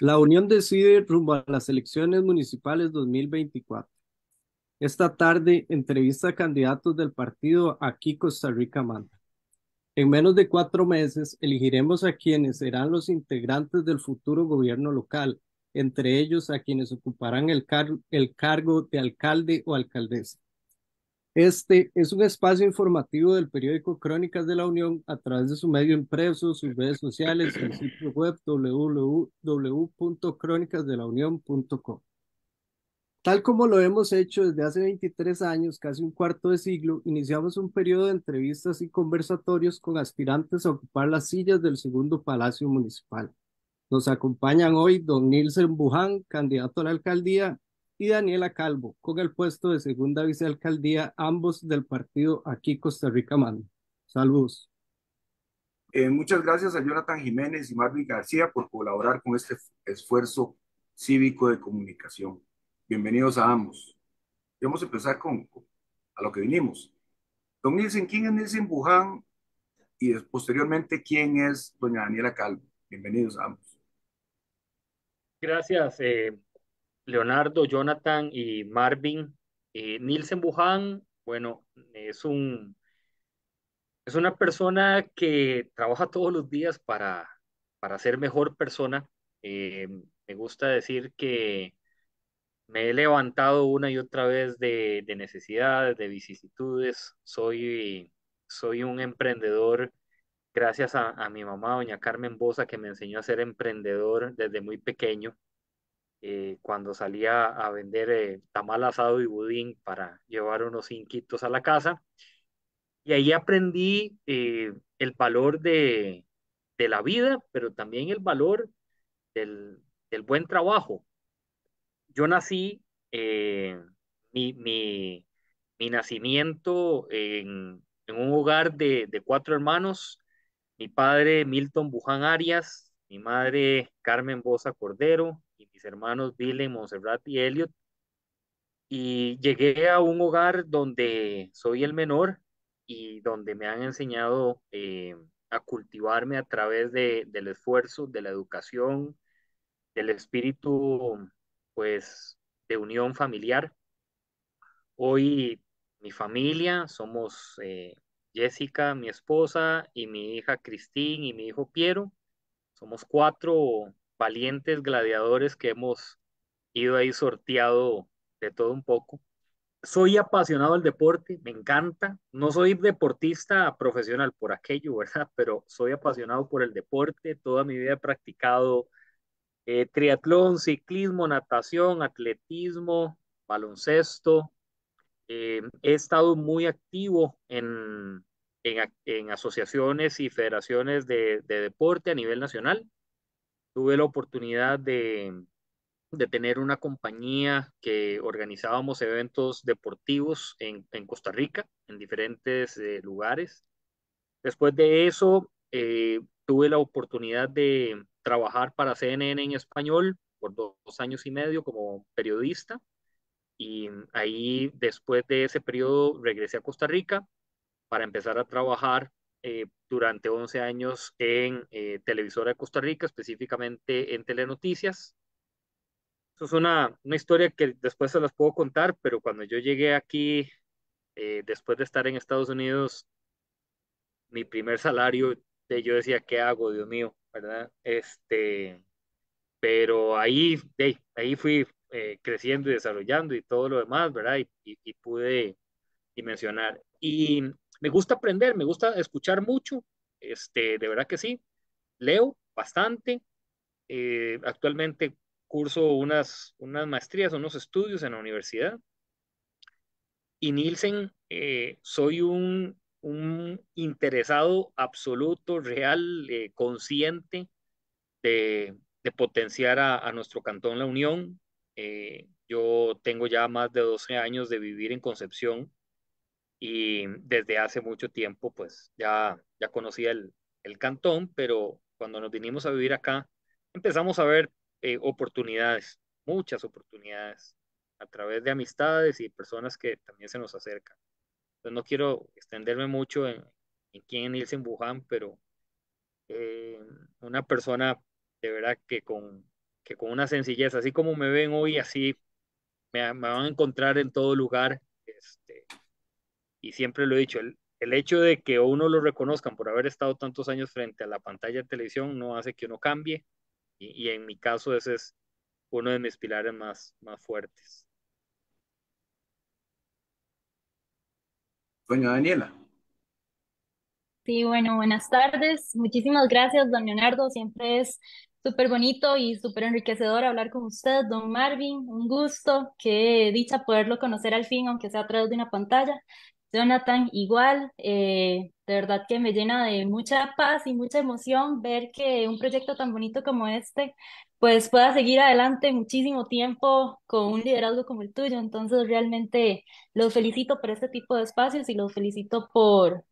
La Unión decide rumbo a las elecciones municipales 2024. Esta tarde entrevista a candidatos del partido Aquí Costa Rica Manda. En menos de cuatro meses elegiremos a quienes serán los integrantes del futuro gobierno local, entre ellos a quienes ocuparán el, el cargo de alcalde o alcaldesa. Este es un espacio informativo del periódico Crónicas de la Unión a través de su medio impreso, sus redes sociales, el sitio web www.crónicasdelaunión.com. Tal como lo hemos hecho desde hace 23 años, casi un cuarto de siglo, iniciamos un periodo de entrevistas y conversatorios con aspirantes a ocupar las sillas del segundo Palacio Municipal. Nos acompañan hoy don Nilsen Buján, candidato a la alcaldía, y Daniela Calvo, con el puesto de segunda vicealcaldía, ambos del partido Aquí Costa Rica Mano. Saludos. Eh, muchas gracias a Jonathan Jiménez y Marvin García por colaborar con este esfuerzo cívico de comunicación. Bienvenidos a ambos. vamos a empezar con, a lo que vinimos. Don Nilsen, ¿quién es Nilsen Buján? Y posteriormente, ¿quién es doña Daniela Calvo? Bienvenidos a ambos. Gracias, eh, Leonardo, Jonathan y Marvin. Eh, Nielsen Buján, bueno, es un es una persona que trabaja todos los días para, para ser mejor persona. Eh, me gusta decir que me he levantado una y otra vez de, de necesidades, de vicisitudes. Soy, soy un emprendedor gracias a, a, mi mamá, doña Carmen Bosa, que me enseñó a ser emprendedor desde muy pequeño. Eh, cuando salía a vender eh, tamal asado y budín para llevar unos inquitos a la casa. Y ahí aprendí eh, el valor de, la vida, pero también el valor del, buen trabajo. Yo nací, mi, mi, nacimiento en, un hogar de, de cuatro hermanos, mi padre Milton Buján Arias, mi madre Carmen Bosa Cordero, hermanos Billy, Montserrat y Elliot. Y llegué a un hogar donde soy el menor y donde me han enseñado eh, a cultivarme a través del esfuerzo, de la educación, del espíritu, pues, de unión familiar. Hoy mi familia, somos eh, Jessica, mi esposa, y mi hija Cristín y mi hijo Piero. Somos cuatro valientes gladiadores que hemos ido ahí sorteado de todo un poco. Soy apasionado al deporte, me encanta. No soy deportista profesional por aquello, ¿verdad? Pero soy apasionado por el deporte. Toda mi vida he practicado eh, triatlón, ciclismo, natación, atletismo, baloncesto. Eh, he estado muy activo en, en, asociaciones y federaciones de, de, deporte a nivel nacional tuve la oportunidad de, tener una compañía que organizábamos eventos deportivos en, Costa Rica, en diferentes eh, lugares. Después de eso, eh, tuve la oportunidad de trabajar para CNN en español por dos, años y medio como periodista. Y ahí, después de ese periodo, regresé a Costa Rica para empezar a trabajar eh, durante 11 años en eh, Televisora de Costa Rica, específicamente en Telenoticias. Eso es una, una, historia que después se las puedo contar, pero cuando yo llegué aquí, eh, después de estar en Estados Unidos, mi primer salario, yo decía, ¿qué hago, Dios mío? ¿Verdad? Este, pero ahí, ahí fui creciendo y desarrollando y todo lo demás, ¿verdad? Y, y pude dimensionar. Y me gusta aprender, me gusta escuchar mucho, este, de verdad que sí, leo bastante, eh, actualmente curso unas, unas maestrías, unos estudios en la universidad, y Nielsen, eh, soy un, interesado absoluto, real, eh, consciente de, potenciar a, a, nuestro cantón La Unión. yo tengo ya más de 12 años de vivir en Concepción, y desde hace mucho tiempo pues ya, ya conocía el, cantón, pero cuando nos vinimos a vivir acá empezamos a ver eh, oportunidades, muchas oportunidades a través de amistades y personas que también se nos acercan. Entonces pues, no quiero extenderme mucho en, quién es Nilsen Buján, pero eh, una persona de verdad que con, con una sencillez, así como me ven hoy, así me, me van a encontrar en todo lugar y siempre lo he dicho, el, hecho de que uno lo reconozcan por haber estado tantos años frente a la pantalla de televisión no hace que uno cambie. Y, en mi caso ese es uno de mis pilares más, más fuertes. Doña Daniela. Sí, bueno, buenas tardes. Muchísimas gracias, don Leonardo. Siempre es súper bonito y súper enriquecedor hablar con usted, don Marvin. Un gusto, qué dicha poderlo conocer al fin, aunque sea a través de una pantalla. Jonathan, igual, eh, de verdad que me llena de mucha paz y mucha emoción ver que un proyecto tan bonito como este pues pueda seguir adelante muchísimo tiempo con un liderazgo como el tuyo. Entonces realmente los felicito por este tipo de espacios y los felicito por,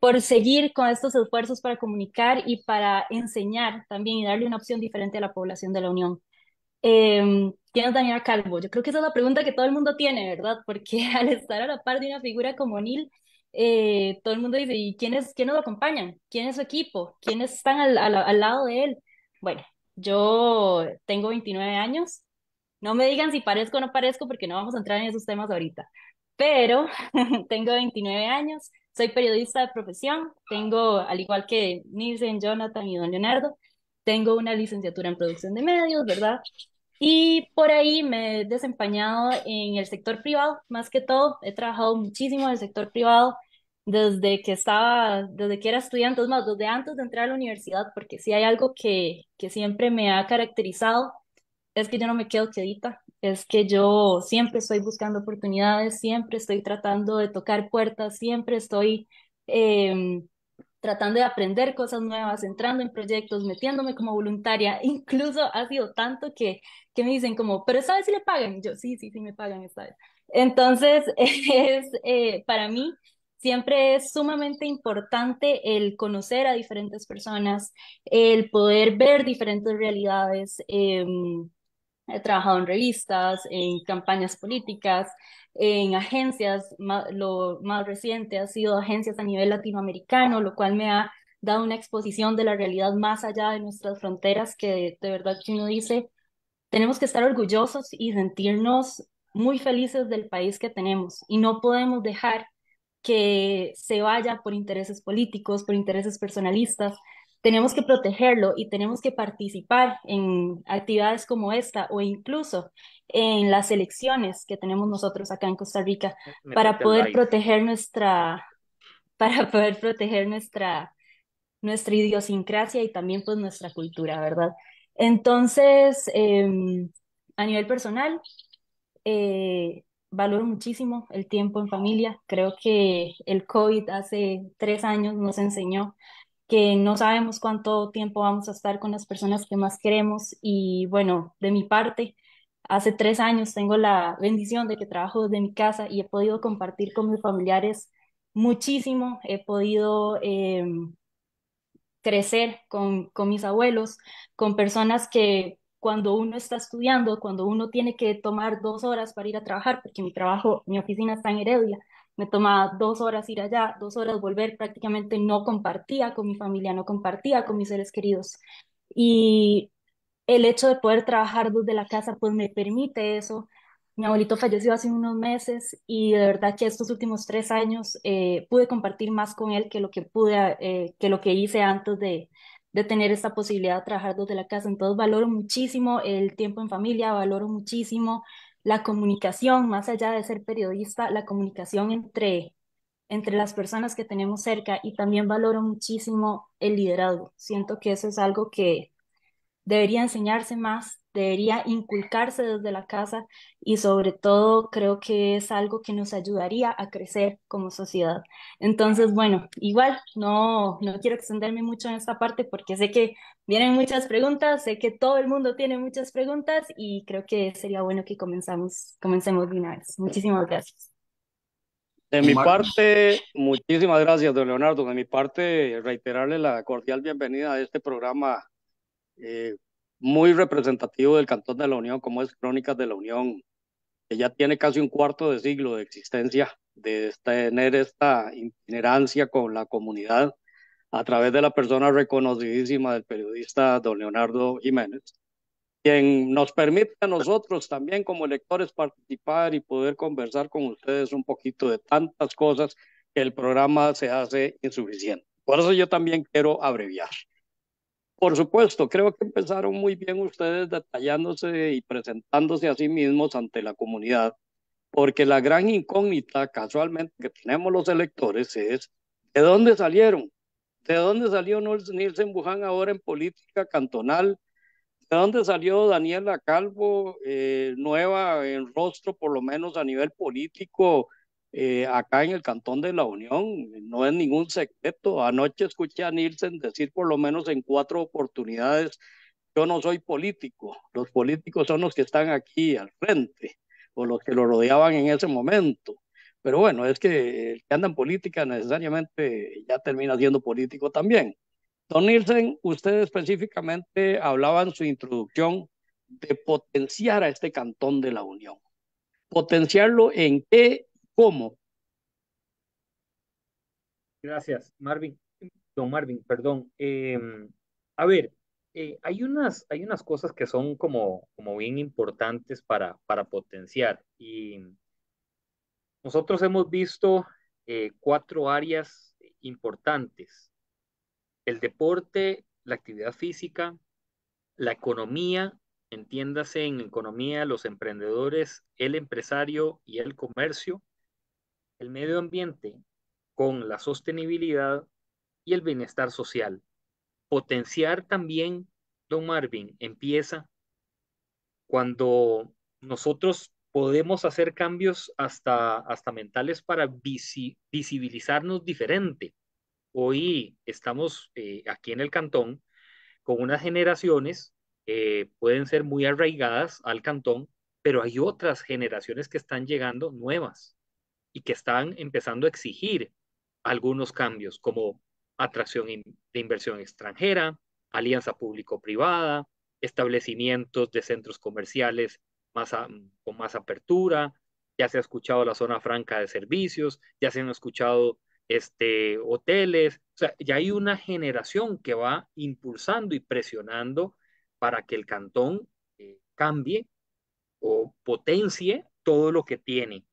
por seguir con estos esfuerzos para comunicar y para enseñar también y darle una opción diferente a la población de la Unión. Eh, ¿Quién es Daniela Calvo? Yo creo que esa es la pregunta que todo el mundo tiene, ¿verdad? Porque al estar a la par de una figura como Neil, eh, todo el mundo dice, ¿y quiénes, quién lo acompañan? ¿Quién es su equipo? ¿Quiénes están al, al, lado de él? Bueno, yo tengo 29 años. No me digan si parezco o no parezco porque no vamos a entrar en esos temas ahorita. Pero tengo 29 años, soy periodista de profesión, tengo, al igual que Nielsen, Jonathan y Don Leonardo, tengo una licenciatura en producción de medios, ¿verdad? Y por ahí me he desempeñado en el sector privado, más que todo. He trabajado muchísimo en el sector privado desde que estaba, desde que era estudiante, más, desde antes de entrar a la universidad, porque si hay algo que, siempre me ha caracterizado, es que yo no me quedo quedita, es que yo siempre estoy buscando oportunidades, siempre estoy tratando de tocar puertas, siempre estoy em, tratando de aprender cosas nuevas, entrando en proyectos, metiéndome como voluntaria. Incluso ha sido tanto que, que me dicen como, pero ¿sabes si le pagan? Y yo, sí, sí, sí, me pagan esta vez. Entonces, es, eh, para mí siempre es sumamente importante el conocer a diferentes personas, el poder ver diferentes realidades. Eh, He trabajado en revistas, en campañas políticas, en agencias. Lo más reciente ha sido agencias a nivel latinoamericano, lo cual me ha dado una exposición de la realidad más allá de nuestras fronteras que de, verdad que uno dice, tenemos que estar orgullosos y sentirnos muy felices del país que tenemos y no podemos dejar que se vaya por intereses políticos, por intereses personalistas, tenemos que protegerlo y tenemos que participar en actividades como esta o incluso en las elecciones que tenemos nosotros acá en Costa Rica para poder proteger nuestra para poder proteger nuestra nuestra idiosincrasia y también pues nuestra cultura, ¿verdad? Entonces, eh, a nivel personal, eh, valoro muchísimo el tiempo en familia. Creo que el COVID hace tres años nos enseñó que no sabemos cuánto tiempo vamos a estar con las personas que más queremos y bueno, de mi parte, hace tres años tengo la bendición de que trabajo desde mi casa y he podido compartir con mis familiares muchísimo, he podido em, crecer con, con mis abuelos, con personas que cuando uno está estudiando, cuando uno tiene que tomar dos horas para ir a trabajar, porque mi trabajo, mi oficina está en Heredia, me tomaba dos horas ir allá, dos horas volver, prácticamente no compartía con mi familia, no compartía con mis seres queridos. Y el hecho de poder trabajar desde la casa, pues me permite eso. Mi abuelito falleció hace unos meses y de verdad que estos últimos tres años eh, pude compartir más con él que lo que pude, eh, que lo que hice antes de, de tener esta posibilidad de trabajar desde la casa. Entonces valoro muchísimo el tiempo en familia, valoro muchísimo la comunicación, más allá de ser periodista, la comunicación entre, entre las personas que tenemos cerca y también valoro muchísimo el liderazgo. Siento que eso es algo que, debería enseñarse más, debería inculcarse desde la casa y sobre todo creo que es algo que nos ayudaría a crecer como sociedad. Entonces, bueno, igual no, no quiero extenderme mucho en esta parte porque sé que vienen muchas preguntas, sé que todo el mundo tiene muchas preguntas y creo que sería bueno que comenzamos, comencemos de una Muchísimas gracias. De mi parte, muchísimas gracias, don Leonardo. De mi parte, reiterarle la cordial bienvenida a este programa eh, muy representativo del Cantón de la Unión, como es Crónicas de la Unión, que ya tiene casi un cuarto de siglo de existencia, de tener esta itinerancia con la comunidad a través de la persona reconocidísima del periodista don Leonardo Jiménez, quien nos permite a nosotros también como lectores participar y poder conversar con ustedes un poquito de tantas cosas que el programa se hace insuficiente. Por eso yo también quiero abreviar. Por supuesto, creo que empezaron muy bien ustedes detallándose y presentándose a sí mismos ante la comunidad, porque la gran incógnita casualmente que tenemos los electores es ¿de dónde salieron? ¿De dónde salió Nielsen Buján ahora en política cantonal? ¿De dónde salió Daniela Calvo, eh, nueva en rostro, por lo menos a nivel político, eh, acá en el Cantón de la Unión, no es ningún secreto. Anoche escuché a Nielsen decir por lo menos en cuatro oportunidades, yo no soy político, los políticos son los que están aquí al frente o los que lo rodeaban en ese momento. Pero bueno, es que el que anda en política necesariamente ya termina siendo político también. Don Nielsen, usted específicamente hablaba en su introducción de potenciar a este cantón de la Unión. ¿Potenciarlo en qué ¿Cómo? Gracias, Marvin. Don Marvin, perdón. Em, a ver, eh, hay, unas, hay unas cosas que son como, como bien importantes para, para potenciar. Y nosotros hemos visto eh, cuatro áreas importantes. El deporte, la actividad física, la economía, entiéndase en economía los emprendedores, el empresario y el comercio, medio ambiente con la sostenibilidad y el bienestar social. Potenciar también, don Marvin, empieza cuando nosotros podemos hacer cambios hasta, hasta mentales para visibilizarnos diferente. Hoy estamos eh, aquí en el cantón con unas generaciones, que pueden ser muy arraigadas al cantón, pero hay otras generaciones que están llegando nuevas y que están empezando a exigir algunos cambios como atracción de inversión extranjera, alianza público-privada, establecimientos de centros comerciales más con más apertura, ya se ha escuchado la zona franca de servicios, ya se han escuchado este, hoteles, o ya hay una generación que va impulsando y presionando para que el cantón eh, cambie o potencie todo lo que tiene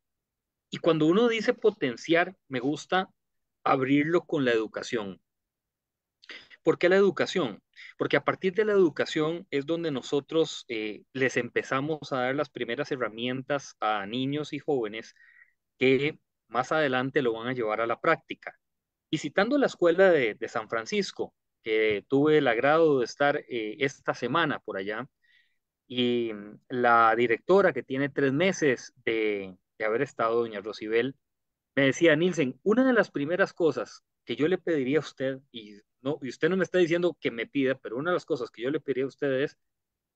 y cuando uno dice potenciar, me gusta abrirlo con la educación. ¿Por qué la educación? Porque a partir de la educación es donde nosotros eh, les empezamos a dar las primeras herramientas a niños y jóvenes que más adelante lo van a llevar a la práctica. Visitando la escuela de, San Francisco, que tuve el agrado de estar eh, esta semana por allá, y la directora que tiene tres meses de, de haber estado doña Rosibel, me decía, Nilsen, una de las primeras cosas que yo le pediría a usted, y, no, y usted no me está diciendo que me pida, pero una de las cosas que yo le pediría a usted es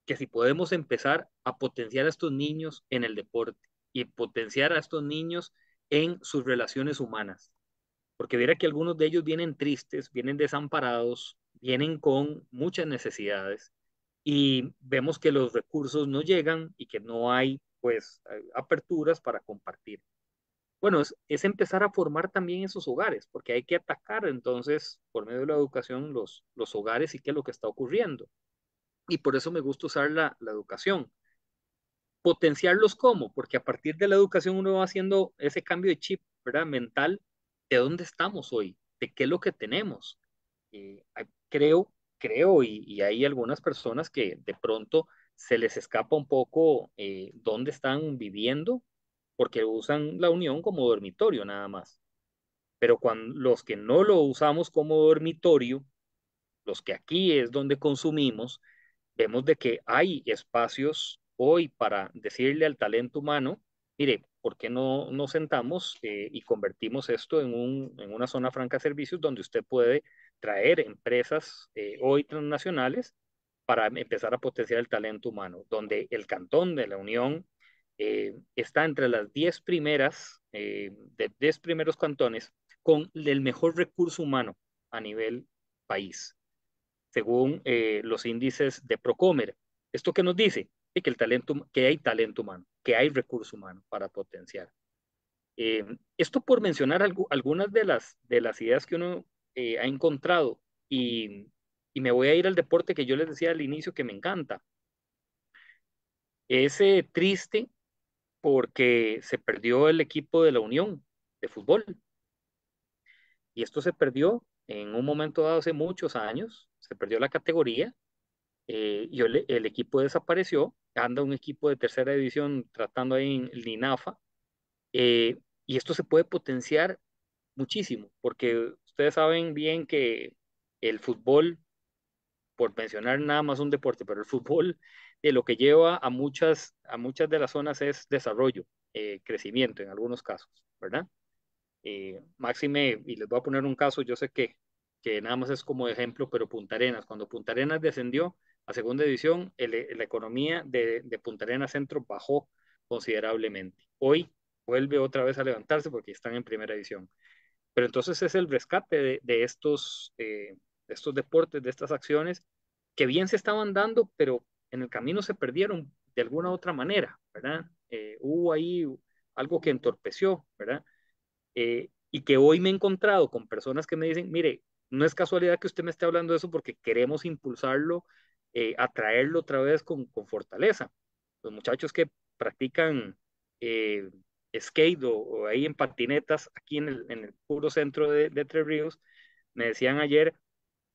que si podemos empezar a potenciar a estos niños en el deporte y potenciar a estos niños en sus relaciones humanas. Porque viera que algunos de ellos vienen tristes, vienen desamparados, vienen con muchas necesidades y vemos que los recursos no llegan y que no hay pues eh, aperturas para compartir. Bueno, es, empezar a formar también esos hogares, porque hay que atacar entonces por medio de la educación los, los hogares y qué es lo que está ocurriendo. Y por eso me gusta usar la, educación. Potenciarlos cómo, porque a partir de la educación uno va haciendo ese cambio de chip ¿verdad? mental de dónde estamos hoy, de qué es lo que tenemos. Eh, creo, creo, y hay algunas personas que de pronto se les escapa un poco eh, dónde están viviendo, porque usan la unión como dormitorio nada más. Pero cuando, los que no lo usamos como dormitorio, los que aquí es donde consumimos, vemos de que hay espacios hoy para decirle al talento humano, mire, ¿por qué no nos sentamos eh, y convertimos esto en, una zona franca de servicios donde usted puede traer empresas eh, hoy transnacionales para empezar a potenciar el talento humano, donde el Cantón de la Unión eh, está entre las 10 primeras, eh, de 10 primeros cantones con el mejor recurso humano a nivel país, según eh, los índices de Procomer. ¿Esto qué nos dice? Que, el talento, que hay talento humano, que hay recurso humano para potenciar. esto por mencionar algunas de las, de las ideas que uno ha encontrado y y me voy a ir al deporte que yo les decía al inicio que me encanta. Es triste porque se perdió el equipo de la Unión de fútbol. Y esto se perdió en un momento dado hace muchos años, se perdió la categoría, eh, y el, equipo desapareció, anda un equipo de tercera división tratando ahí en Linafa, eh, y esto se puede potenciar muchísimo, porque ustedes saben bien que el fútbol por mencionar nada más un deporte, pero el fútbol de eh, lo que lleva a muchas, a muchas de las zonas es desarrollo, eh, crecimiento en algunos casos, ¿verdad? Eh, máxime, y les voy a poner un caso, yo sé que, que nada más es como ejemplo, pero Punta Arenas, cuando Punta Arenas descendió a segunda división, la economía de, de Punta Arenas Centro bajó considerablemente. Hoy vuelve otra vez a levantarse porque están en primera división. Pero entonces es el rescate de, estos, de estos deportes, de estas acciones, que bien se estaban dando, pero en el camino se perdieron de alguna u otra manera, ¿verdad? Eh, hubo ahí algo que entorpeció, ¿verdad? Eh, y que hoy me he encontrado con personas que me dicen, mire, no es casualidad que usted me esté hablando de eso porque queremos impulsarlo, eh, atraerlo otra vez con, con, fortaleza. Los muchachos que practican skate o, ahí en patinetas aquí en el, puro centro de, de Tres Ríos, me decían ayer,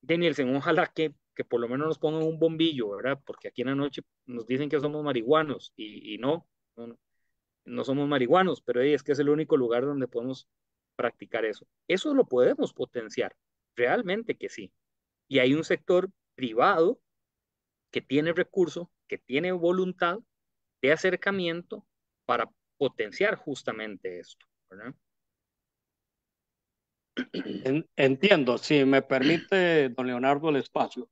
Danielson, ojalá que, que por lo menos nos pongan un bombillo, ¿verdad? Porque aquí en la noche nos dicen que somos marihuanos y, no, no, no, somos marihuanos, pero es que es el único lugar donde podemos practicar eso. Eso lo podemos potenciar, realmente que sí. Y hay un sector privado que tiene recursos, que tiene voluntad de acercamiento para potenciar justamente esto, ¿verdad? entiendo, si me permite, don Leonardo, el espacio.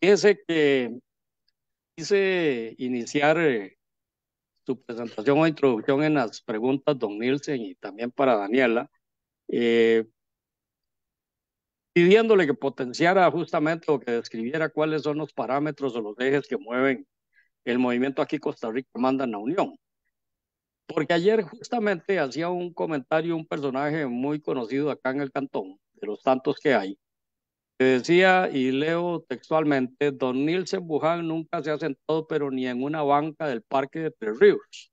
Fíjese que quise iniciar eh, su presentación o introducción en las preguntas, don Nielsen, y también para Daniela, eh, pidiéndole que potenciara justamente o que describiera cuáles son los parámetros o los ejes que mueven el movimiento aquí Costa Rica manda en la Unión. Porque ayer justamente hacía un comentario un personaje muy conocido acá en el cantón, de los tantos que hay, que decía, y leo textualmente, Don Nilsen Buján nunca se ha sentado, pero ni en una banca del Parque de Tres Ríos.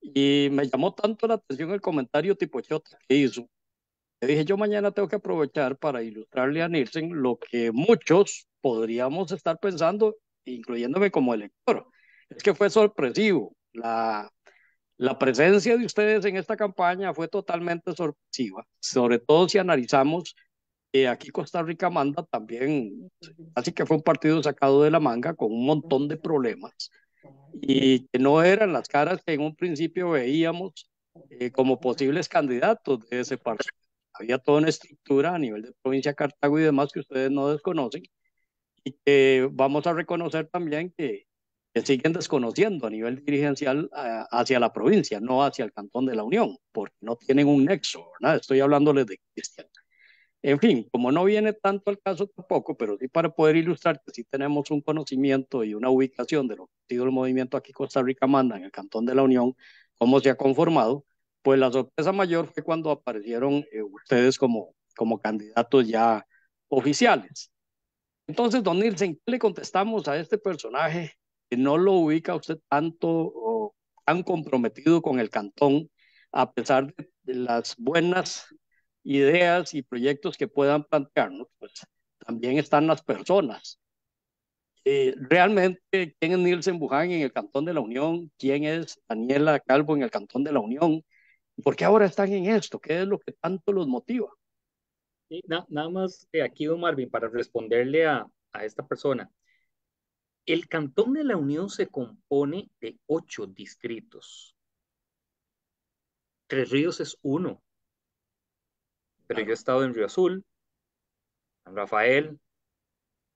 Y me llamó tanto la atención el comentario tipo chota que hizo, le dije, yo mañana tengo que aprovechar para ilustrarle a Nielsen lo que muchos podríamos estar pensando, incluyéndome como elector. Es que fue sorpresivo la la presencia de ustedes en esta campaña fue totalmente sorpresiva, sobre todo si analizamos que eh, aquí Costa Rica manda también, así que fue un partido sacado de la manga con un montón de problemas y que no eran las caras que en un principio veíamos eh, como posibles candidatos de ese partido. Había toda una estructura a nivel de provincia de Cartago y demás que ustedes no desconocen y que vamos a reconocer también que siguen desconociendo a nivel dirigencial eh, hacia la provincia, no hacia el cantón de la Unión, porque no tienen un nexo, ¿verdad? Estoy hablándoles de Cristian. En fin, como no viene tanto al caso tampoco, pero sí para poder ilustrar que sí tenemos un conocimiento y una ubicación de lo que ha sido el movimiento aquí Costa Rica Manda en el Cantón de la Unión, cómo se ha conformado, pues la sorpresa mayor fue cuando aparecieron eh, ustedes como, como candidatos ya oficiales. Entonces, don Nielsen, ¿qué le contestamos a este personaje no lo ubica usted tanto o tan comprometido con el cantón, a pesar de, las buenas ideas y proyectos que puedan plantearnos, pues también están las personas. Eh, realmente, ¿quién es Nielsen Buján en el Cantón de la Unión? ¿Quién es Daniela Calvo en el Cantón de la Unión? ¿Por qué ahora están en esto? ¿Qué es lo que tanto los motiva? nada más eh, aquí, don Marvin, para responderle a, a esta persona. El Cantón de la Unión se compone de ocho distritos. Tres Ríos es uno. Pero yo he estado en Río Azul, San Rafael,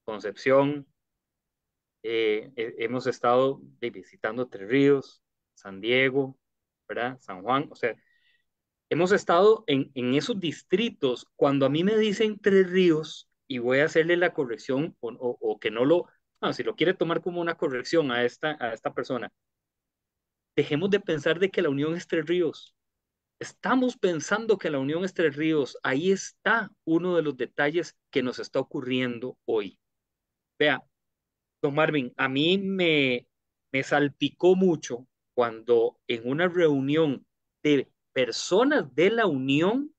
Concepción. Eh, eh, hemos estado visitando Tres Ríos, San Diego, ¿verdad? San Juan. O sea, hemos estado en, esos distritos. Cuando a mí me dicen Tres Ríos y voy a hacerle la corrección o que no lo Ah, si lo quiere tomar como una corrección a esta, a esta persona, dejemos de pensar de que la unión es Tres Ríos. Estamos pensando que la unión es Tres Ríos. Ahí está uno de los detalles que nos está ocurriendo hoy. Vea, don Marvin, a mí me, me salpicó mucho cuando en una reunión de personas de la unión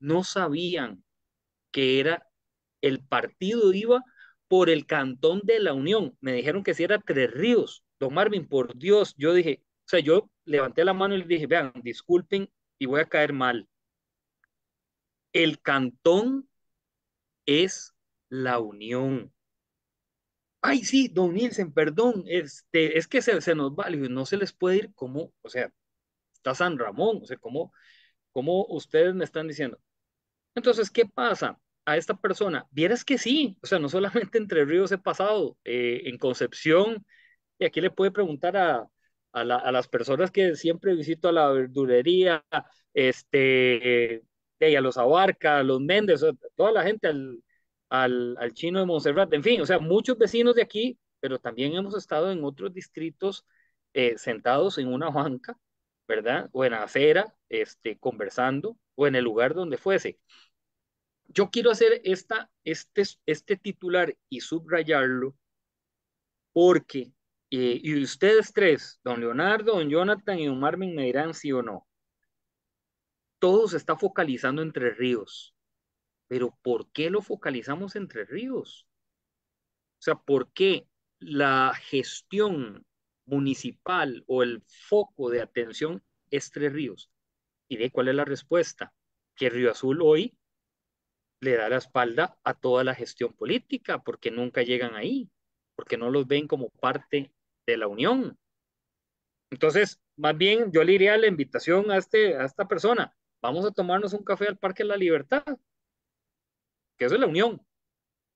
no sabían que era el partido IVA por el Cantón de la Unión. Me dijeron que si era Tres Ríos. Don Marvin, por Dios, yo dije, o sea, yo levanté la mano y le dije, vean, disculpen y voy a caer mal. El Cantón es la Unión. Ay, sí, don Nielsen, perdón, este, es que se, se nos va, no se les puede ir como, o sea, está San Ramón, o sea, como, como ustedes me están diciendo. Entonces, ¿qué pasa? a esta persona? Vieras que sí, o sea, no solamente entre Ríos he pasado, eh, en Concepción, y aquí le puede preguntar a, las personas que siempre visito a la verdulería, este, a los Abarca, a los Méndez, toda la gente, al, chino de Montserrat, en fin, o sea, muchos vecinos de aquí, pero también hemos estado en otros distritos eh, sentados en una banca, ¿verdad? O en la acera, este, conversando, o en el lugar donde fuese yo quiero hacer esta, este, este titular y subrayarlo porque, eh, y ustedes tres, don Leonardo, don Jonathan y don Marvin me dirán sí o no. Todo se está focalizando entre ríos, pero ¿por qué lo focalizamos entre ríos? O sea, ¿por qué la gestión municipal o el foco de atención es Tres Ríos? ¿Y de cuál es la respuesta? Que Río Azul hoy le da la espalda a toda la gestión política, porque nunca llegan ahí, porque no los ven como parte de la Unión. Entonces, más bien yo le diría la invitación a, este, a esta persona, vamos a tomarnos un café al Parque de la Libertad, que eso es la Unión.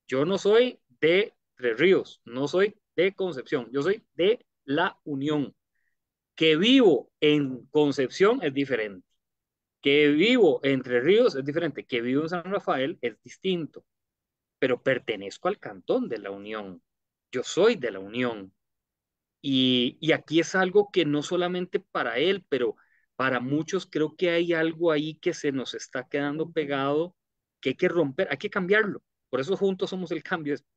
Yo no soy de Tres Ríos, no soy de Concepción, yo soy de la Unión. Que vivo en Concepción es diferente. Que vivo entre Ríos es diferente, que vivo en San Rafael es distinto, pero pertenezco al cantón de la Unión, yo soy de la Unión. Y, aquí es algo que no solamente para él, pero para muchos creo que hay algo ahí que se nos está quedando pegado, que hay que romper, hay que cambiarlo. Por eso juntos somos el cambio, esa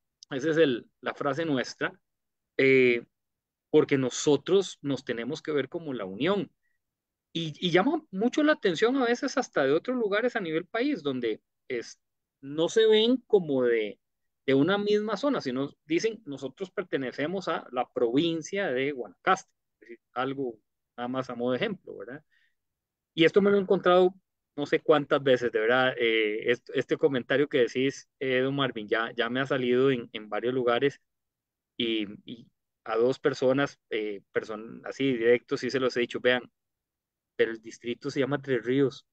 es la frase nuestra, eh, porque nosotros nos tenemos que ver como la unión. Y, llama mucho la atención a veces hasta de otros lugares a nivel país, donde es, no se ven como de, de una misma zona, sino dicen nosotros pertenecemos a la provincia de Guanacaste, es algo nada más a modo de ejemplo, ¿verdad? Y esto me lo he encontrado no sé cuántas veces, de verdad, eh, este, comentario que decís, eh, don Marvin, ya, ya me ha salido en, en varios lugares y, a dos personas, eh, así directos, sí se los he dicho, vean, pero el distrito se llama Tres Ríos.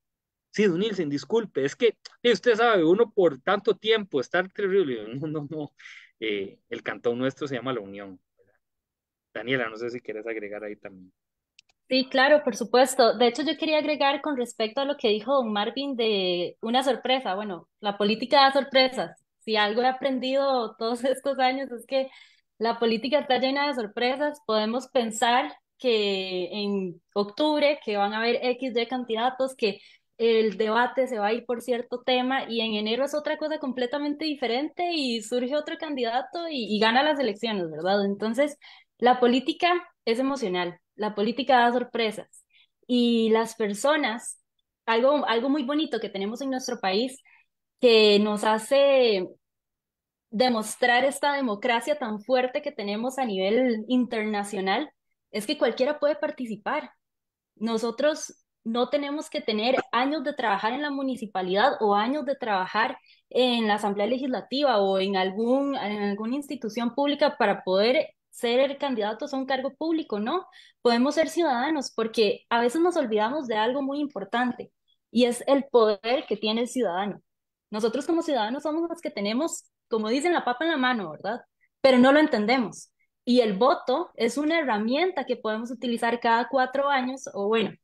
Sí, don Nielsen, disculpe, es que usted sabe, uno por tanto tiempo está en Tres Ríos, no, no, no, eh, el cantón nuestro se llama La Unión. Daniela, no sé si quieres agregar ahí también. Sí, claro, por supuesto. De hecho, yo quería agregar con respecto a lo que dijo don Marvin de una sorpresa. Bueno, la política da sorpresas. Si algo he aprendido todos estos años es que la política está llena de sorpresas. Podemos pensar que en octubre, que van a haber X de candidatos, que el debate se va a ir por cierto tema y en enero es otra cosa completamente diferente y surge otro candidato y, y gana las elecciones, ¿verdad? Entonces, la política es emocional, la política da sorpresas y las personas, algo, algo muy bonito que tenemos en nuestro país que nos hace demostrar esta democracia tan fuerte que tenemos a nivel internacional es que cualquiera puede participar. Nosotros no tenemos que tener años de trabajar en la municipalidad o años de trabajar en la Asamblea Legislativa o en, algún, alguna institución pública para poder ser candidatos a un cargo público, ¿no? Podemos ser ciudadanos porque a veces nos olvidamos de algo muy importante y es el poder que tiene el ciudadano. Nosotros como ciudadanos somos los que tenemos, como dicen, la papa en la mano, ¿verdad? Pero no lo entendemos. Y el voto es una herramienta que podemos utilizar cada cuatro años o bueno,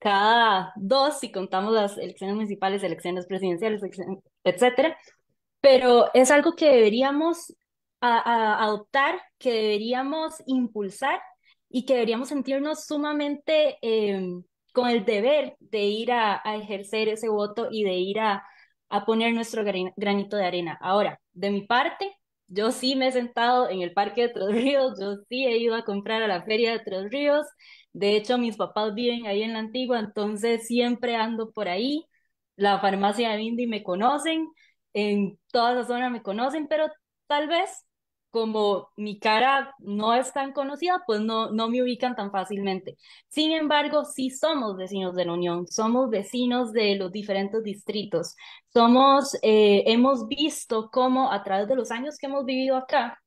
cada dos si contamos las elecciones municipales, elecciones presidenciales, etcétera. Pero es algo que deberíamos adoptar, que deberíamos impulsar y que deberíamos sentirnos sumamente em, con el deber de ir a, ejercer ese voto y de ir a, a poner nuestro granito de arena. Ahora, de mi parte, yo sí me he sentado en el parque de Tres Ríos, yo sí he ido a comprar a la feria de Tres Ríos. De hecho, mis papás viven ahí en la antigua, entonces siempre ando por ahí. La farmacia de Indy me conocen, en toda la zona me conocen, pero tal vez como mi cara no es tan conocida, pues no, no me ubican tan fácilmente. Sin embargo, sí somos vecinos de la Unión, somos vecinos de los diferentes distritos, somos, eh, hemos visto cómo a través de los años que hemos vivido acá,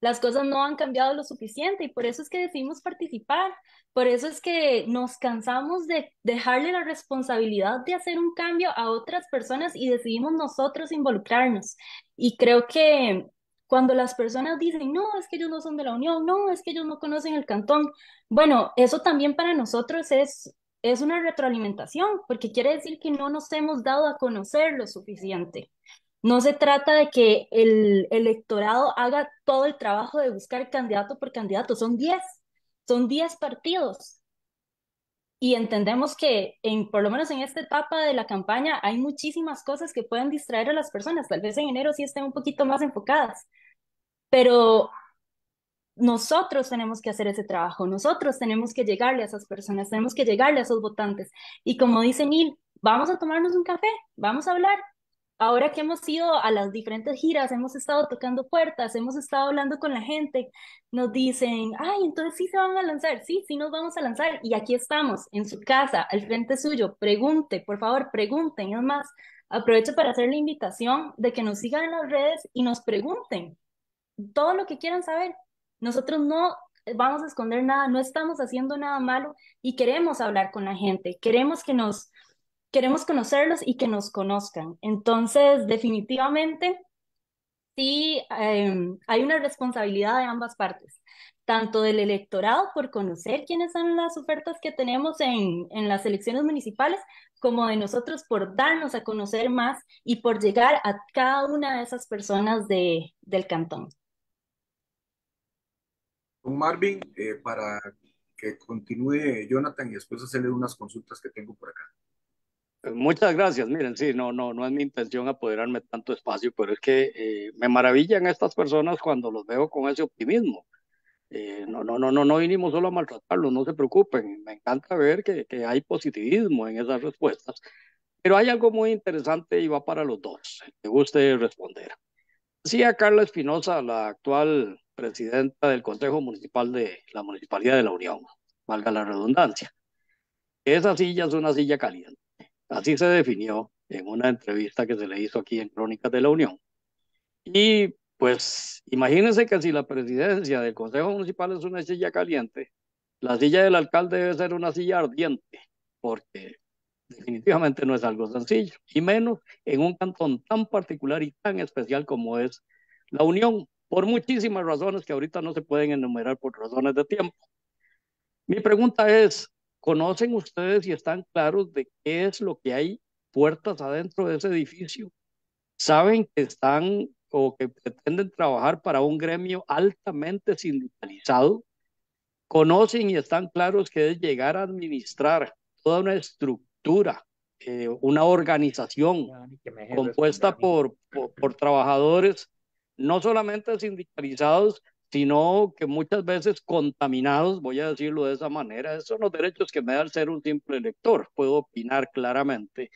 las cosas no han cambiado lo suficiente y por eso es que decidimos participar, por eso es que nos cansamos de dejarle la responsabilidad de hacer un cambio a otras personas y decidimos nosotros involucrarnos. Y creo que cuando las personas dicen, no, es que ellos no son de la Unión, no, es que ellos no conocen el cantón, bueno, eso también para nosotros es, es una retroalimentación, porque quiere decir que no nos hemos dado a conocer lo suficiente. No se trata de que el electorado haga todo el trabajo de buscar candidato por candidato, son 10, son 10 partidos y entendemos que, por lo menos en esta etapa de la campaña, hay muchísimas cosas que pueden distraer a las personas. Tal vez en enero sí estén un poquito más enfocadas, pero nosotros tenemos que hacer ese trabajo, nosotros tenemos que llegarle a esas personas, tenemos que llegarle a esos votantes. Y como dice Neil, vamos a tomarnos un café, vamos a hablar Ahora que hemos ido a las diferentes giras, hemos estado tocando puertas, hemos estado hablando con la gente, nos dicen, ay, entonces sí se van a lanzar, sí, sí nos vamos a lanzar. Y aquí estamos, en su casa, al frente suyo. Pregunte, por favor, pregunten. Es más, aprovecho para hacer la invitación de que nos sigan en las redes y nos pregunten todo lo que quieran saber. Nosotros no vamos a esconder nada, no estamos haciendo nada malo y queremos hablar con la gente, queremos que nos queremos conocerlos y que nos conozcan. Entonces, definitivamente, sí em, hay una responsabilidad de ambas partes, tanto del electorado por conocer quiénes son las ofertas que tenemos en, las elecciones municipales, como de nosotros por darnos a conocer más y por llegar a cada una de esas personas del cantón. Marvin, eh, para que continúe Jonathan y después hacerle unas consultas que tengo por acá. Muchas gracias. Miren, sí, no, no, no es mi intención apoderarme tanto espacio, pero es que me maravillan estas personas cuando los veo con ese optimismo. no, no, no, no, no vinimos solo a maltratarlos, no se preocupen. Me encanta ver que, que hay positivismo en esas respuestas. Pero hay algo muy interesante y va para los dos. Me guste responder. Sí, a Carla Espinosa, la actual presidenta del Consejo Municipal de la Municipalidad de la Unión, valga la redundancia. Esa silla es una silla caliente Así se definió en una entrevista que se le hizo aquí en Crónicas de la Unión. Y pues imagínense que si la presidencia del Consejo Municipal es una silla caliente, la silla del alcalde debe ser una silla ardiente, porque definitivamente no es algo sencillo, y menos en un cantón tan particular y tan especial como es la Unión, por muchísimas razones que ahorita no se pueden enumerar por razones de tiempo. Mi pregunta es, ¿Conocen ustedes y están claros de qué es lo que hay puertas adentro de ese edificio? ¿Saben que están o que pretenden trabajar para un gremio altamente sindicalizado? ¿Conocen y están claros que es llegar a administrar toda una estructura, eh, una organización compuesta por, por, por trabajadores no solamente sindicalizados, sino que muchas veces contaminados, voy a decirlo de esa manera, esos son los derechos que me da el ser un simple lector, puedo opinar claramente,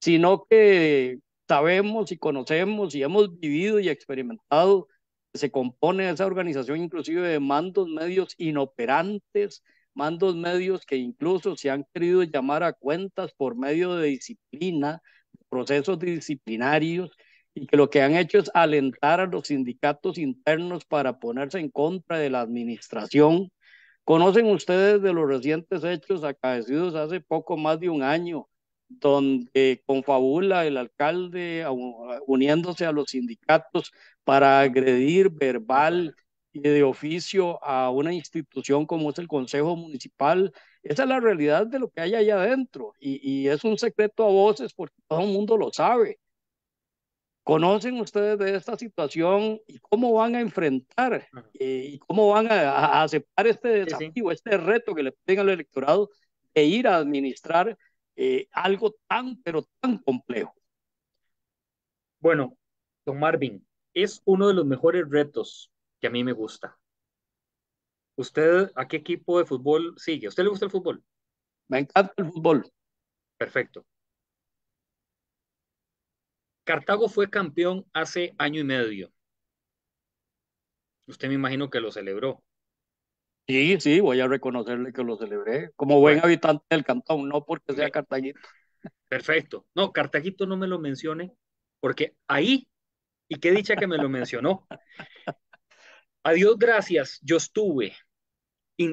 sino que sabemos y conocemos y hemos vivido y experimentado que se compone esa organización inclusive de mandos medios inoperantes, mandos medios que incluso se han querido llamar a cuentas por medio de disciplina, procesos disciplinarios, y que lo que han hecho es alentar a los sindicatos internos para ponerse en contra de la administración. Conocen ustedes de los recientes hechos acaecidos hace poco más de un año, donde confabula el alcalde uniéndose a los sindicatos para agredir verbal y de oficio a una institución como es el Consejo Municipal. Esa es la realidad de lo que hay allá adentro y, y es un secreto a voces porque todo el mundo lo sabe ¿Conocen ustedes de esta situación y cómo van a enfrentar eh, y cómo van a, aceptar este desafío, este reto que le piden al electorado de ir a administrar eh, algo tan, pero tan complejo? Bueno, don Marvin, es uno de los mejores retos que a mí me gusta. ¿Usted a qué equipo de fútbol sigue? ¿Usted le gusta el fútbol? Me encanta el fútbol. Perfecto. Cartago fue campeón hace año y medio. Usted me imagino que lo celebró. Sí, sí, voy a reconocerle que lo celebré como buen habitante del cantón, no porque sea Cartaguito. Perfecto. No, Cartaguito no me lo mencione, porque ahí, y qué dicha que me lo mencionó. A Dios gracias, yo estuve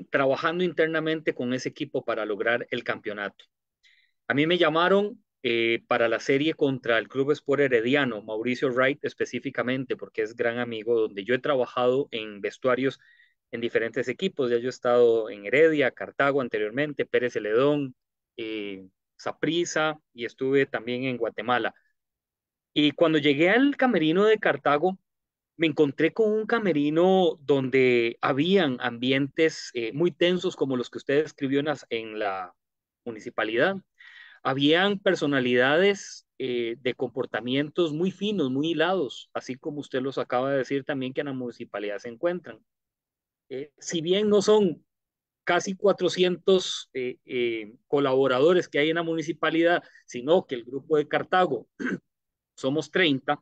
trabajando internamente con ese equipo para lograr el campeonato. A mí me llamaron eh, para la serie contra el Club Sport Herediano, Mauricio Wright específicamente, porque es gran amigo, donde yo he trabajado en vestuarios en diferentes equipos. Ya yo he estado en Heredia, Cartago anteriormente, Pérez Celedón, eh, Saprisa y estuve también en Guatemala. Y cuando llegué al camerino de Cartago, me encontré con un camerino donde habían ambientes eh, muy tensos como los que usted describió en la municipalidad. Habían personalidades eh, de comportamientos muy finos, muy hilados, así como usted los acaba de decir también que en la municipalidad se encuentran. Eh, si bien no son casi 400 eh, colaboradores que hay en la municipalidad, sino que el grupo de Cartago somos 30,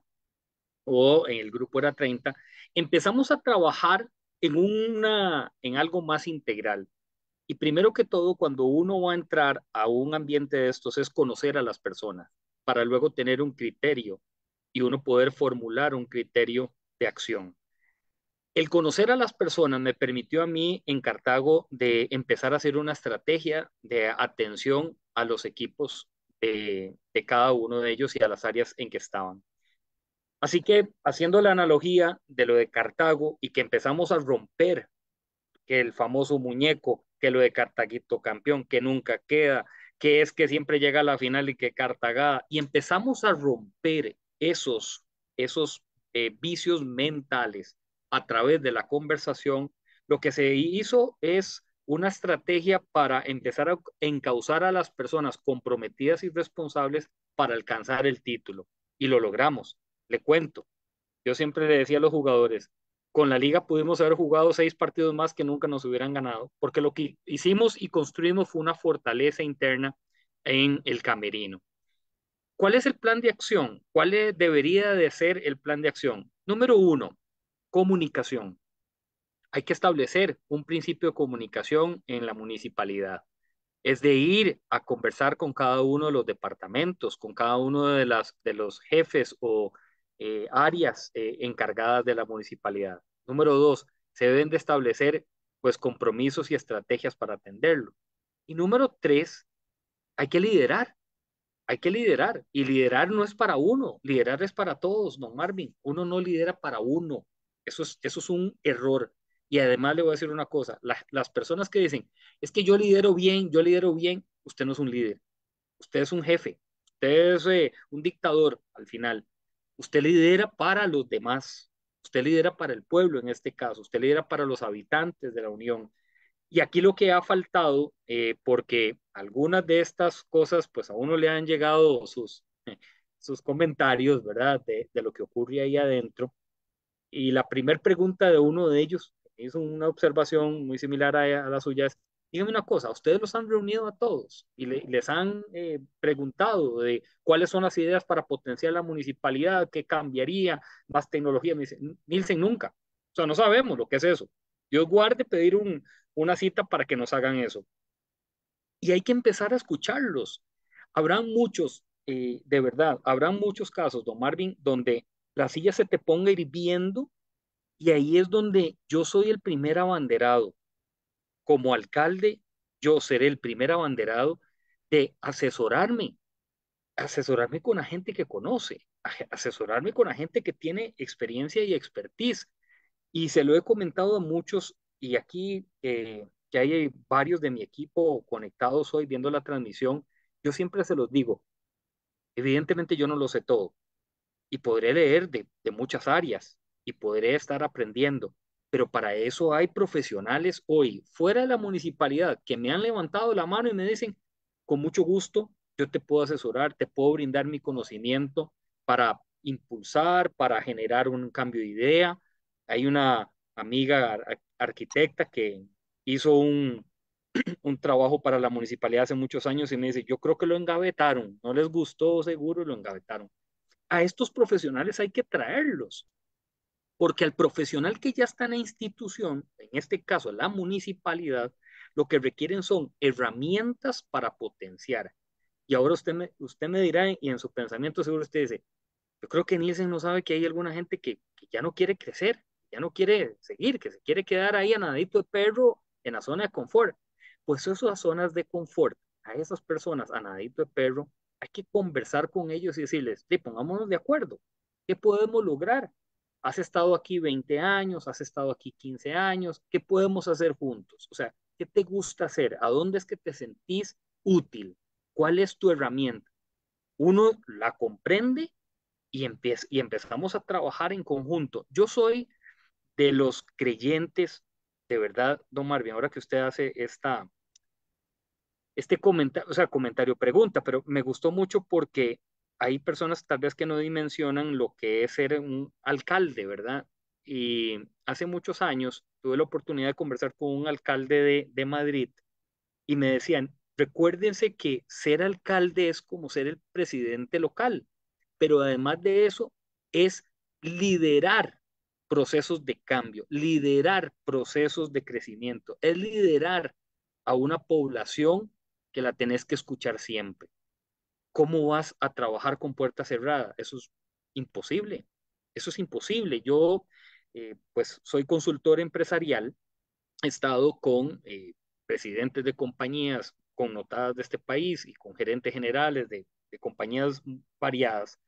o en el grupo era 30, empezamos a trabajar en, una, en algo más integral. Y primero que todo, cuando uno va a entrar a un ambiente de estos, es conocer a las personas para luego tener un criterio y uno poder formular un criterio de acción. El conocer a las personas me permitió a mí en Cartago de empezar a hacer una estrategia de atención a los equipos de, cada uno de ellos y a las áreas en que estaban. Así que haciendo la analogía de lo de Cartago y que empezamos a romper que el famoso muñeco que lo de Cartaguito campeón, que nunca queda, que es que siempre llega a la final y que Cartagada. Y empezamos a romper esos, esos eh, vicios mentales a través de la conversación. Lo que se hizo es una estrategia para empezar a encauzar a las personas comprometidas y responsables para alcanzar el título. Y lo logramos. Le cuento, yo siempre le decía a los jugadores, con la liga pudimos haber jugado seis partidos más que nunca nos hubieran ganado, porque lo que hicimos y construimos fue una fortaleza interna en el camerino. ¿Cuál es el plan de acción? ¿Cuál debería de ser el plan de acción? Número uno, comunicación. Hay que establecer un principio de comunicación en la municipalidad. Es de ir a conversar con cada uno de los departamentos, con cada uno de, las, de los jefes o eh, áreas eh, encargadas de la municipalidad. Número dos, se deben de establecer pues compromisos y estrategias para atenderlo. Y número tres, hay que liderar. Hay que liderar. Y liderar no es para uno, liderar es para todos, no Marvin. Uno no lidera para uno. Eso es, eso es un error. Y además le voy a decir una cosa, las personas que dicen, es que yo lidero bien, yo lidero bien, usted no es un líder, usted es un jefe, usted es eh, un dictador al final. Usted lidera para los demás, Usted lidera para el pueblo en este caso, usted lidera para los habitantes de la Unión. Y aquí lo que ha faltado, eh, porque algunas de estas cosas, pues a uno le han llegado sus, sus comentarios, ¿verdad? De, lo que ocurre ahí adentro. Y la primera pregunta de uno de ellos, hizo una observación muy similar a, a la suya, Dígame una cosa, ¿ustedes los han reunido a todos y les han eh, preguntado de cuáles son las ideas para potenciar la municipalidad, qué cambiaría, más tecnología? Me dice, Nielsen, nunca. O sea, no sabemos lo que es eso. Dios guarde pedir una cita para que nos hagan eso. Y hay que empezar a escucharlos. habrán muchos, eh, de verdad, habrán muchos casos, don Marvin, donde la silla se te ponga hirviendo y ahí es donde yo soy el primer abanderado como alcalde, yo seré el primer abanderado de asesorarme, asesorarme con la gente que conoce, asesorarme con la gente que tiene experiencia y expertise. Y se lo he comentado a muchos, y aquí eh, que hay eh, varios de mi equipo conectados hoy viendo la transmisión, yo siempre se los digo, evidentemente yo no lo sé todo y podré leer de muchas áreas y podré estar aprendiendo, pero para eso hay profesionales hoy fuera de la municipalidad que me han levantado la mano y me dicen, con mucho gusto, yo te puedo asesorar, te puedo brindar mi conocimiento para impulsar, para generar un cambio de idea. Hay una amiga arquitecta que hizo un, un trabajo para la municipalidad hace muchos años y me dice, yo creo que lo engavetaron, no les gustó seguro, lo engavetaron. A estos profesionales hay que traerlos porque al profesional que ya está en la institución, en este caso la municipalidad, lo que requieren son herramientas para potenciar. Y ahora usted me, dirá, y en su pensamiento seguro usted dice, yo creo que Nielsen no sabe que hay alguna gente que, ya no quiere crecer, ya no quiere seguir, que se quiere quedar ahí anadito de perro en la zona de confort. Pues esas zonas de confort, a esas personas anadito de perro, hay que conversar con ellos y decirles, sí, pongámonos de acuerdo, ¿qué podemos lograr? has estado aquí 20 años, has estado aquí 15 años, ¿qué podemos hacer juntos? O sea, ¿qué te gusta hacer? ¿A dónde es que te sentís útil? ¿Cuál es tu herramienta? Uno la comprende y, empezamos a trabajar en conjunto. Yo soy de los creyentes, de verdad, don Marvin, ahora que usted hace esta, este comentario, o sea, comentario, pregunta, pero me gustó mucho porque hay personas tal vez que no dimensionan lo que es ser un alcalde, ¿verdad? Y hace muchos años tuve la oportunidad de conversar con un alcalde de, Madrid y me decían, recuérdense que ser alcalde es como ser el presidente local, pero además de eso es liderar procesos de cambio, liderar procesos de crecimiento, es liderar a una población que la tenés que escuchar siempre. ¿cómo vas a trabajar con puerta cerrada? Eso es imposible, eso es imposible. Yo, eh, pues, soy consultor empresarial, he estado con eh, presidentes de compañías connotadas de este país y con gerentes generales de, de compañías variadas.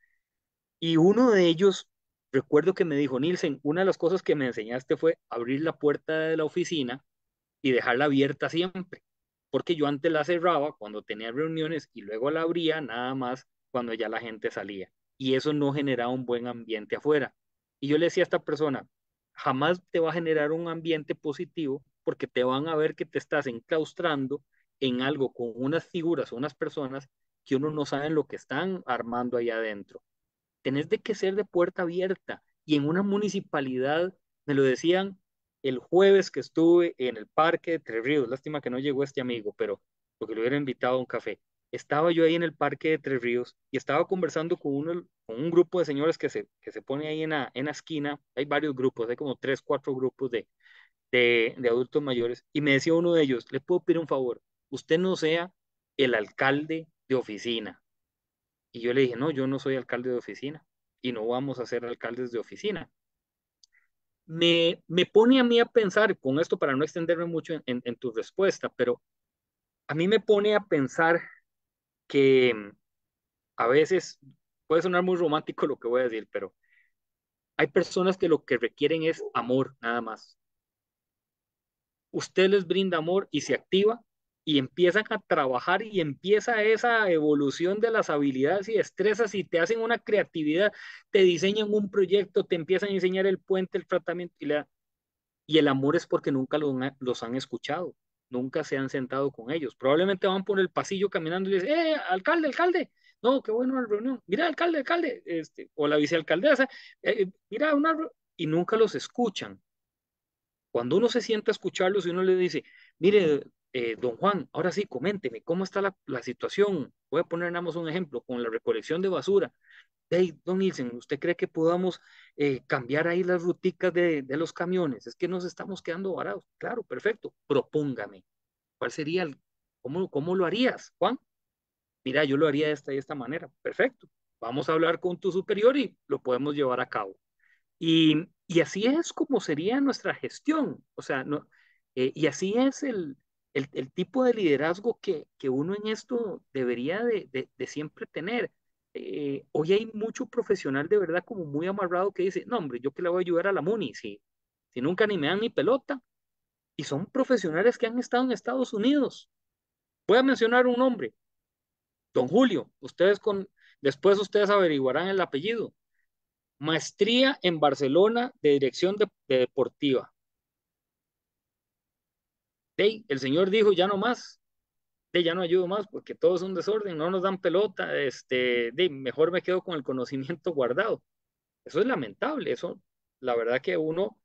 Y uno de ellos, recuerdo que me dijo, Nielsen, una de las cosas que me enseñaste fue abrir la puerta de la oficina y dejarla abierta siempre porque yo antes la cerraba cuando tenía reuniones y luego la abría nada más cuando ya la gente salía. Y eso no generaba un buen ambiente afuera. Y yo le decía a esta persona, jamás te va a generar un ambiente positivo porque te van a ver que te estás enclaustrando en algo con unas figuras unas personas que uno no sabe lo que están armando ahí adentro. Tenés de que ser de puerta abierta. Y en una municipalidad, me lo decían, el jueves que estuve en el parque de Tres Ríos, lástima que no llegó este amigo, pero porque lo hubiera invitado a un café. Estaba yo ahí en el parque de Tres Ríos y estaba conversando con, uno, con un grupo de señores que se, que se pone ahí en la, esquina. Hay varios grupos, hay como tres, cuatro grupos de, de, de adultos mayores. Y me decía uno de ellos, le puedo pedir un favor, usted no sea el alcalde de oficina. Y yo le dije, no, yo no soy alcalde de oficina y no vamos a ser alcaldes de oficina me, pone a mí a pensar, con esto para no extenderme mucho en, en tu respuesta, pero a mí me pone a pensar que mm, a veces puede sonar muy romántico lo que voy a decir, pero hay personas que lo que requieren es amor, nada más. Usted les brinda amor y se activa y empiezan a trabajar y empieza esa evolución de las habilidades y destrezas y te hacen una creatividad, te diseñan un proyecto, te empiezan a enseñar el puente, el tratamiento y, la, y el amor es porque nunca los, han escuchado, nunca se han sentado con ellos. Probablemente van por el pasillo caminando y dicen, eh, alcalde, alcalde, no, qué bueno la reunión, mira, alcalde, alcalde, este, o la vicealcaldesa, mira eh, mira, una... y nunca los escuchan. Cuando uno se sienta a escucharlos y uno le dice, mire, eh, don Juan, ahora sí, coménteme, ¿cómo está la, situación? Voy a poner un ejemplo con la recolección de basura. Hey, don Ilsen, ¿usted cree que podamos eh, cambiar ahí las ruticas de, los camiones? Es que nos estamos quedando varados. Claro, perfecto. Propóngame. ¿Cuál sería el, cómo, cómo lo harías, Juan? Mira, yo lo haría de esta y de esta manera. Perfecto. Vamos a hablar con tu superior y lo podemos llevar a cabo. Y, así es como sería nuestra gestión. O sea, no, eh, y así es el, el, tipo de liderazgo que, uno en esto debería de, siempre tener. Eh, hoy hay mucho profesional de verdad como muy amarrado que dice, no hombre, yo que le voy a ayudar a la MUNI, si, nunca ni me dan ni pelota. Y son profesionales que han estado en Estados Unidos. Voy a mencionar un nombre, don Julio, ustedes con, después ustedes averiguarán el apellido. Maestría en Barcelona de Dirección de Deportiva hey, el Señor dijo, ya no más, de ya no ayudo más porque todo es un desorden, no nos dan pelota, este, de mejor me quedo con el conocimiento guardado. Eso es lamentable, eso la verdad que uno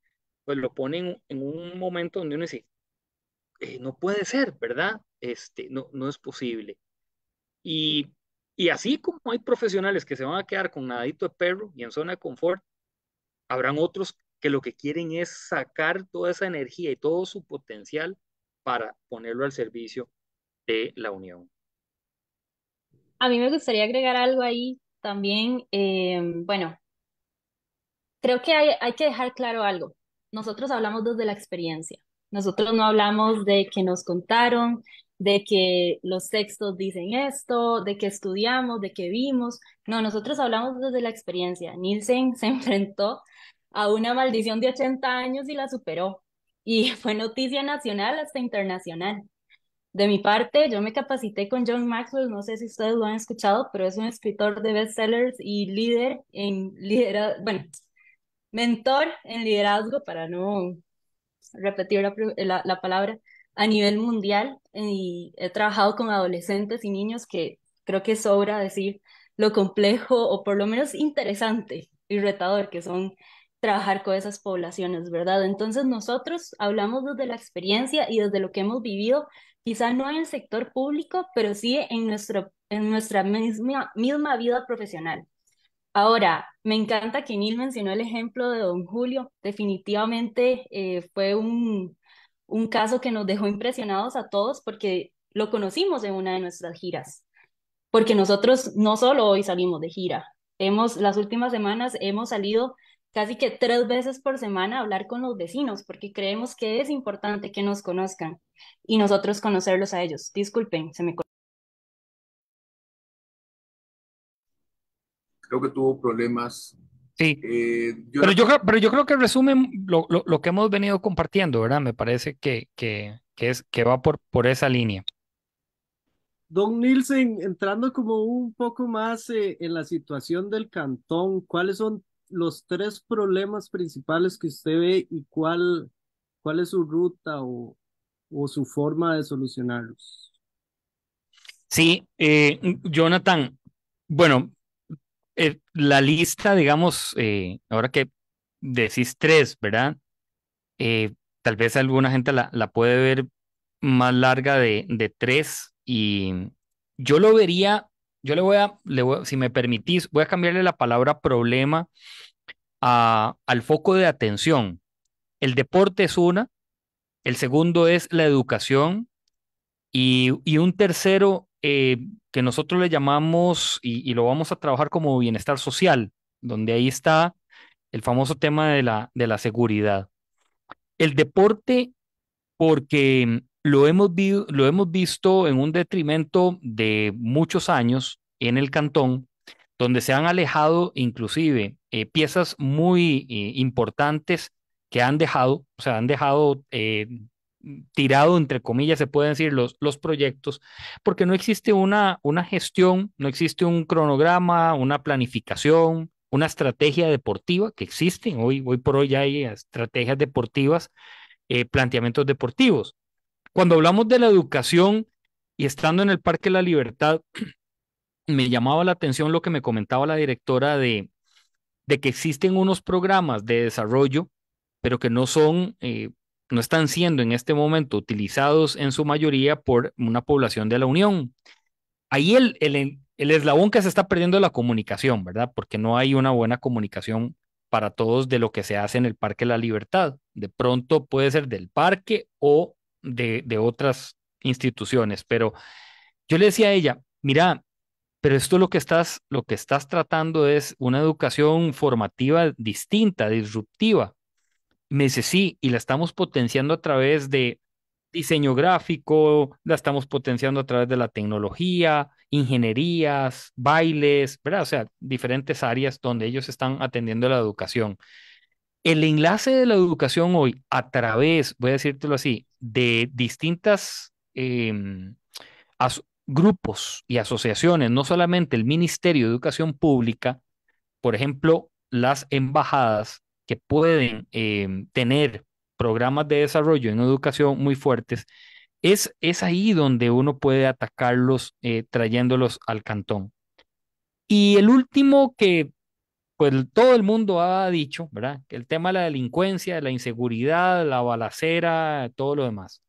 pues lo pone en, un momento donde uno dice, eh, no puede ser, ¿verdad? Este, no, no es posible. Y, y así como hay profesionales que se van a quedar con nadito de perro y en zona de confort, habrán otros que lo que quieren es sacar toda esa energía y todo su potencial para ponerlo al servicio de la Unión. A mí me gustaría agregar algo ahí también. Eh, bueno, creo que hay, hay que dejar claro algo. Nosotros hablamos desde la experiencia. Nosotros no hablamos de que nos contaron, de que los textos dicen esto, de que estudiamos, de que vimos. No, nosotros hablamos desde la experiencia. Nielsen se enfrentó a una maldición de 80 años y la superó y fue noticia nacional hasta internacional. De mi parte, yo me capacité con John Maxwell, no sé si ustedes lo han escuchado, pero es un escritor de bestsellers y líder en liderazgo, bueno, mentor en liderazgo, para no repetir la, la, la palabra, a nivel mundial. Y he trabajado con adolescentes y niños que creo que sobra decir lo complejo o por lo menos interesante y retador que son trabajar con esas poblaciones, ¿verdad? Entonces nosotros hablamos desde la experiencia y desde lo que hemos vivido, quizá no en el sector público, pero sí en, nuestro, en nuestra misma, misma vida profesional. Ahora, me encanta que Neil mencionó el ejemplo de don Julio. Definitivamente eh, fue un, un caso que nos dejó impresionados a todos porque lo conocimos en una de nuestras giras. Porque nosotros no solo hoy salimos de gira, hemos, las últimas semanas hemos salido casi que tres veces por semana hablar con los vecinos, porque creemos que es importante que nos conozcan y nosotros conocerlos a ellos. Disculpen, se me... Creo que tuvo problemas. Sí. Eh, pero, yo, pero yo creo que resumen lo, que hemos venido compartiendo, ¿verdad? Me parece que, que, es, que va por, por esa línea. Don Nielsen, entrando como un poco más eh, en la situación del cantón, ¿cuáles son los tres problemas principales que usted ve y cuál, cuál es su ruta o, o su forma de solucionarlos. Sí, eh, Jonathan, bueno, eh, la lista, digamos, eh, ahora que decís tres, ¿verdad? tal vez alguna gente la, puede ver más larga de tres y yo lo vería yo le voy a, si me permitís, voy a cambiarle la palabra problema al foco de atención. El deporte es una, el segundo es la educación y, un tercero eh, que nosotros le llamamos y, y, lo vamos a trabajar como bienestar social, donde ahí está el famoso tema de la, de la seguridad. El deporte, porque lo hemos, visto en un detrimento de muchos años en el cantón, donde se han alejado inclusive eh, piezas muy eh, importantes que han dejado, o sea, han dejado eh, tirado, entre comillas, se pueden decir, los, los proyectos, porque no existe una, una gestión, no existe un cronograma, una planificación, una estrategia deportiva que existen. Hoy, hoy por hoy ya hay estrategias deportivas, planteamientos deportivos, cuando hablamos de la educación y estando en el Parque de la Libertad, me llamaba la atención lo que me comentaba la directora de, de que existen unos programas de desarrollo, pero que no son, eh, no están siendo en este momento utilizados en su mayoría por una población de la Unión. Ahí el, el eslabón que se está perdiendo es la comunicación, ¿verdad? Porque no hay una buena comunicación para todos de lo que se hace en el Parque de la Libertad. De pronto puede ser del parque o de, otras instituciones, pero yo le decía a ella, mira, pero esto lo que estás, lo que estás tratando es una educación formativa distinta, disruptiva. Me dice, sí, y la estamos potenciando a través de diseño gráfico, la estamos potenciando a través de la tecnología, ingenierías, bailes, ¿verdad? O sea, diferentes áreas donde ellos están atendiendo la educación. El enlace de la educación hoy a través, voy a decírtelo así, de distintas em, grupos y asociaciones, no solamente el Ministerio de Educación Pública, por ejemplo, las embajadas que pueden em, tener programas de desarrollo en educación muy fuertes, es, es ahí donde uno puede atacarlos eh, trayéndolos al cantón. Y el último que pues todo el mundo ha dicho, ¿verdad? Que el tema de la delincuencia, de la inseguridad, la balacera, todo lo demás.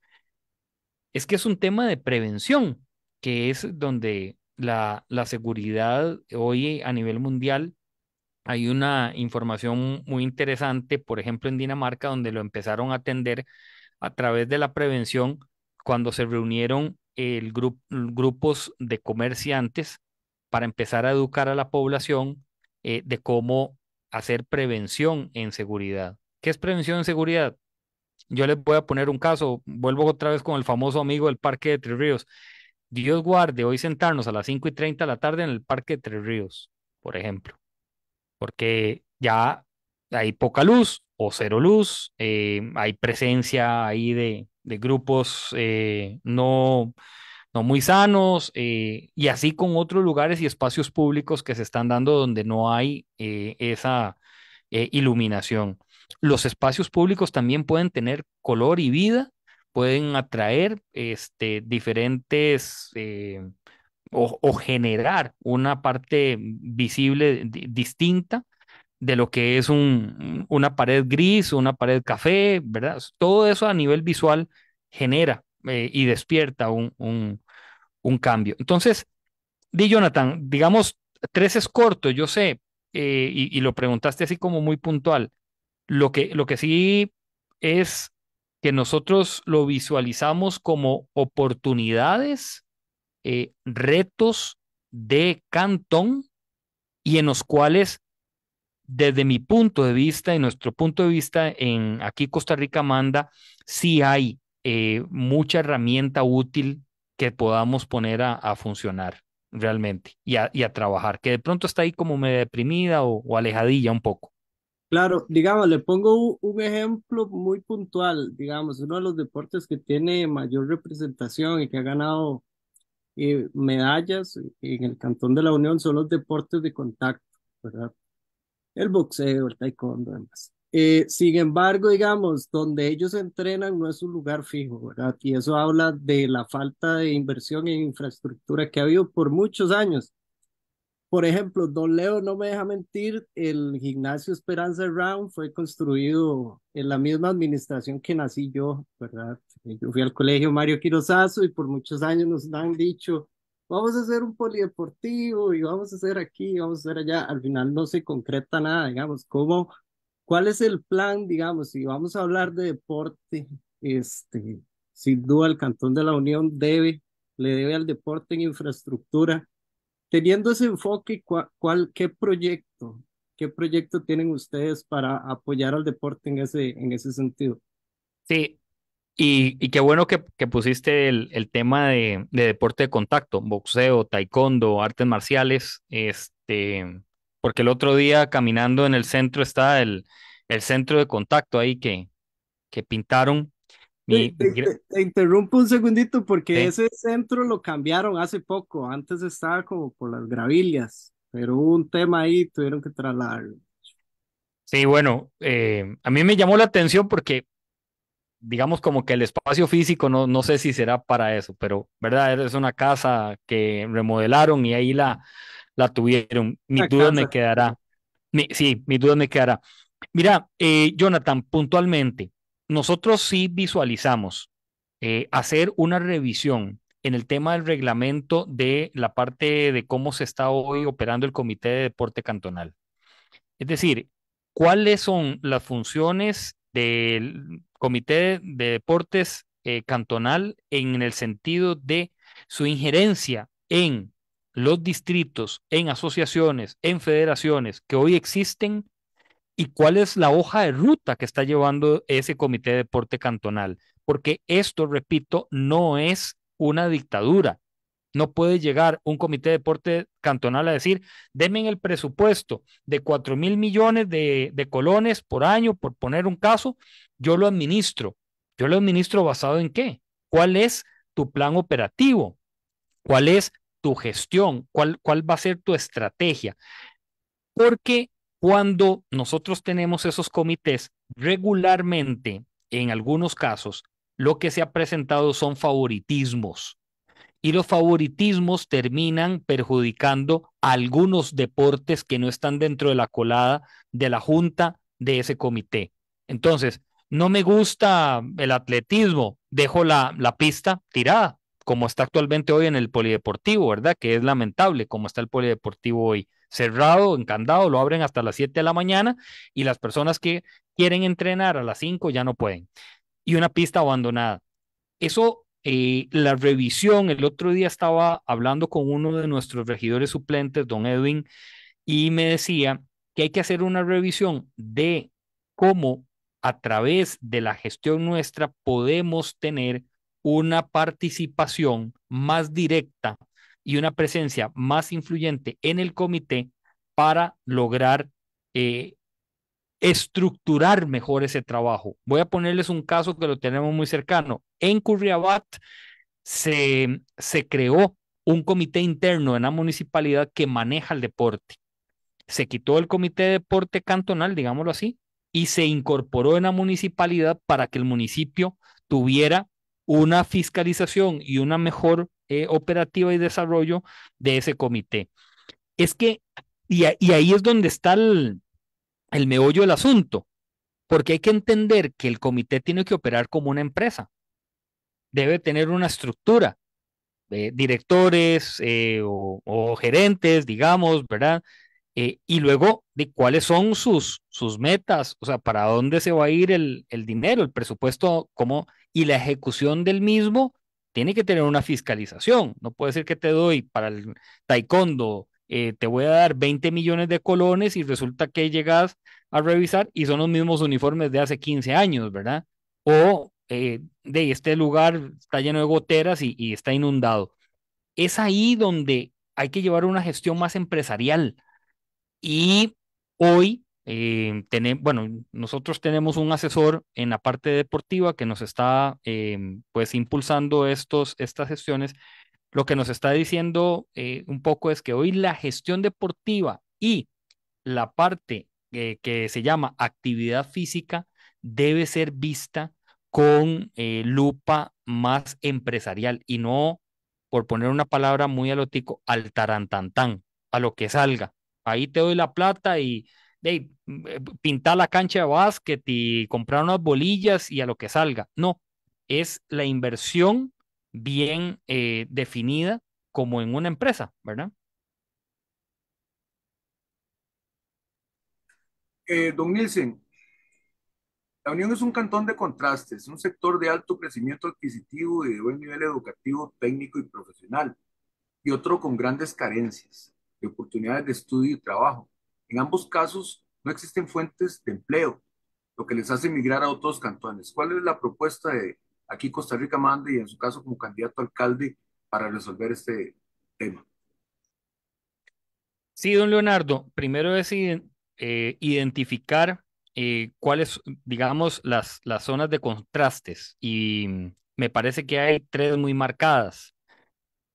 Es que es un tema de prevención, que es donde la, seguridad hoy a nivel mundial hay una información muy interesante, por ejemplo, en Dinamarca, donde lo empezaron a atender a través de la prevención cuando se reunieron el grupos de comerciantes para empezar a educar a la población eh, de cómo hacer prevención en seguridad. ¿Qué es prevención en seguridad? Yo les voy a poner un caso, vuelvo otra vez con el famoso amigo del Parque de Tres Ríos. Dios guarde hoy sentarnos a las 5 y 30 de la tarde en el Parque de Tres Ríos, por ejemplo, porque ya hay poca luz o cero luz, eh, hay presencia ahí de, de grupos eh, no muy sanos, eh, y así con otros lugares y espacios públicos que se están dando donde no hay eh, esa eh, iluminación. Los espacios públicos también pueden tener color y vida, pueden atraer este, diferentes o, generar una parte visible distinta de lo que es una pared gris, una pared café, ¿verdad? Todo eso a nivel visual genera y despierta un, un cambio. Entonces, di Jonathan, digamos, tres es corto, yo sé, eh, y, lo preguntaste así como muy puntual. Lo que, lo que sí es que nosotros lo visualizamos como oportunidades, eh, retos de Cantón y en los cuales, desde mi punto de vista y nuestro punto de vista, en aquí Costa Rica manda, sí hay eh, mucha herramienta útil que podamos poner a, funcionar realmente y a, trabajar, que de pronto está ahí como medio deprimida o, alejadilla un poco. Claro, digamos, le pongo un, ejemplo muy puntual, digamos, uno de los deportes que tiene mayor representación y que ha ganado eh, medallas en el Cantón de la Unión son los deportes de contacto, ¿verdad? El boxeo, el taekwondo, demás. Eh, sin embargo, digamos, donde ellos entrenan no es un lugar fijo, ¿verdad? Y eso habla de la falta de inversión en infraestructura que ha habido por muchos años. Por ejemplo, don Leo no me deja mentir, el gimnasio Esperanza Round fue construido en la misma administración que nací yo, ¿verdad? Eh, yo fui al colegio Mario Quirozazo y por muchos años nos han dicho, vamos a hacer un polideportivo y vamos a hacer aquí, vamos a hacer allá. Al final no se concreta nada, digamos, cómo ¿Cuál es el plan, digamos, si vamos a hablar de deporte, este, sin duda el Cantón de la Unión debe, le debe al deporte en infraestructura. Teniendo ese enfoque, qué proyecto, qué proyecto tienen ustedes para apoyar al deporte en ese, en ese sentido? Sí, y, qué bueno que, pusiste el, tema de, de, deporte de contacto, boxeo, taekwondo, artes marciales, este, porque el otro día caminando en el centro está el, el centro de contacto ahí que, que pintaron. Te, interrumpo un segundito porque ese centro lo cambiaron hace poco, antes estaba como por las gravillas, pero hubo un tema ahí, tuvieron que trasladarlo. Sí, bueno, eh, a mí me llamó la atención porque, digamos, como que el espacio físico, no, no sé si será para eso, pero, ¿verdad? Es una casa que remodelaron y ahí la, la tuvieron. Mi duda me quedará. sí, mi duda me quedará. Mira, eh, Jonathan, puntualmente, nosotros sí visualizamos eh, hacer una revisión en el tema del reglamento de la parte de cómo se está hoy operando el Comité de Deporte Cantonal. Es decir, cuáles son las funciones del Comité de Deportes eh, Cantonal en el sentido de su injerencia en los distritos en asociaciones, en federaciones que hoy existen y cuál es la hoja de ruta que está llevando ese comité de deporte cantonal. Porque esto, repito, no es una dictadura. No puede llegar un comité de deporte cantonal a decir, denme el presupuesto de 4 mil millones de, de colones por año, por poner un caso, yo lo administro. ¿Yo lo administro basado en qué? ¿Cuál es tu plan operativo? ¿Cuál es gestión, cuál, cuál va a ser tu estrategia. Porque cuando nosotros tenemos esos comités, regularmente, en algunos casos, lo que se ha presentado son favoritismos. Y los favoritismos terminan perjudicando algunos deportes que no están dentro de la colada de la junta de ese comité. Entonces, no me gusta el atletismo, dejo la, la pista tirada como está actualmente hoy en el polideportivo, ¿verdad? Que es lamentable como está el polideportivo hoy. Cerrado, encandado, lo abren hasta las 7 de la mañana y las personas que quieren entrenar a las 5 ya no pueden. Y una pista abandonada. Eso eh, la revisión, el otro día estaba hablando con uno de nuestros regidores suplentes, don Edwin, y me decía que hay que hacer una revisión de cómo a través de la gestión nuestra podemos tener una participación más directa y una presencia más influyente en el comité para lograr eh, estructurar mejor ese trabajo. Voy a ponerles un caso que lo tenemos muy cercano. En Curriabat se, se creó un comité interno en la municipalidad que maneja el deporte. Se quitó el comité de deporte cantonal, digámoslo así, y se incorporó en la municipalidad para que el municipio tuviera una fiscalización y una mejor eh, operativa y desarrollo de ese comité. Es que, y, ahí es donde está el, meollo del asunto, porque hay que entender que el comité tiene que operar como una empresa, debe tener una estructura, eh, directores eh, o, gerentes, digamos, ¿verdad? y luego de cuáles son sus, sus metas, o sea, para dónde se va a ir el, el dinero, el presupuesto, cómo y la ejecución del mismo tiene que tener una fiscalización. No puede ser que te doy para el taekwondo, eh, te voy a dar 20 millones de colones y resulta que llegas a revisar y son los mismos uniformes de hace 15 años, ¿verdad? O eh, de este lugar está lleno de goteras y está inundado. Es ahí donde hay que llevar una gestión más empresarial. Y hoy Em, bueno, nosotros tenemos un asesor en la parte deportiva que nos está em, pues impulsando estos, estas gestiones. Lo que nos está diciendo eh, un poco es que hoy la gestión deportiva y la parte eh, que se llama actividad física debe ser vista con eh, lupa más empresarial y no, por poner una palabra muy alotico, al tarantantán, a lo que salga. Ahí te doy la plata y de mm, eh, pintar la cancha de básquet y comprar unas bolillas y a lo que salga. No, es la inversión bien eh, definida como en una empresa, ¿verdad? Eh, don Nielsen, la Unión es un cantón de contrastes, un sector de alto crecimiento adquisitivo y de buen nivel educativo, técnico y profesional, y otro con grandes carencias de oportunidades de estudio y trabajo. En ambos casos no existen fuentes de empleo, lo que les hace emigrar a otros cantones. ¿Cuál es la propuesta de aquí Costa Rica Mande y en su caso como candidato alcalde para resolver este tema? Sí, don Leonardo, primero es eh, identificar eh, cuáles, digamos, las, las zonas de contrastes y me parece que hay tres muy marcadas.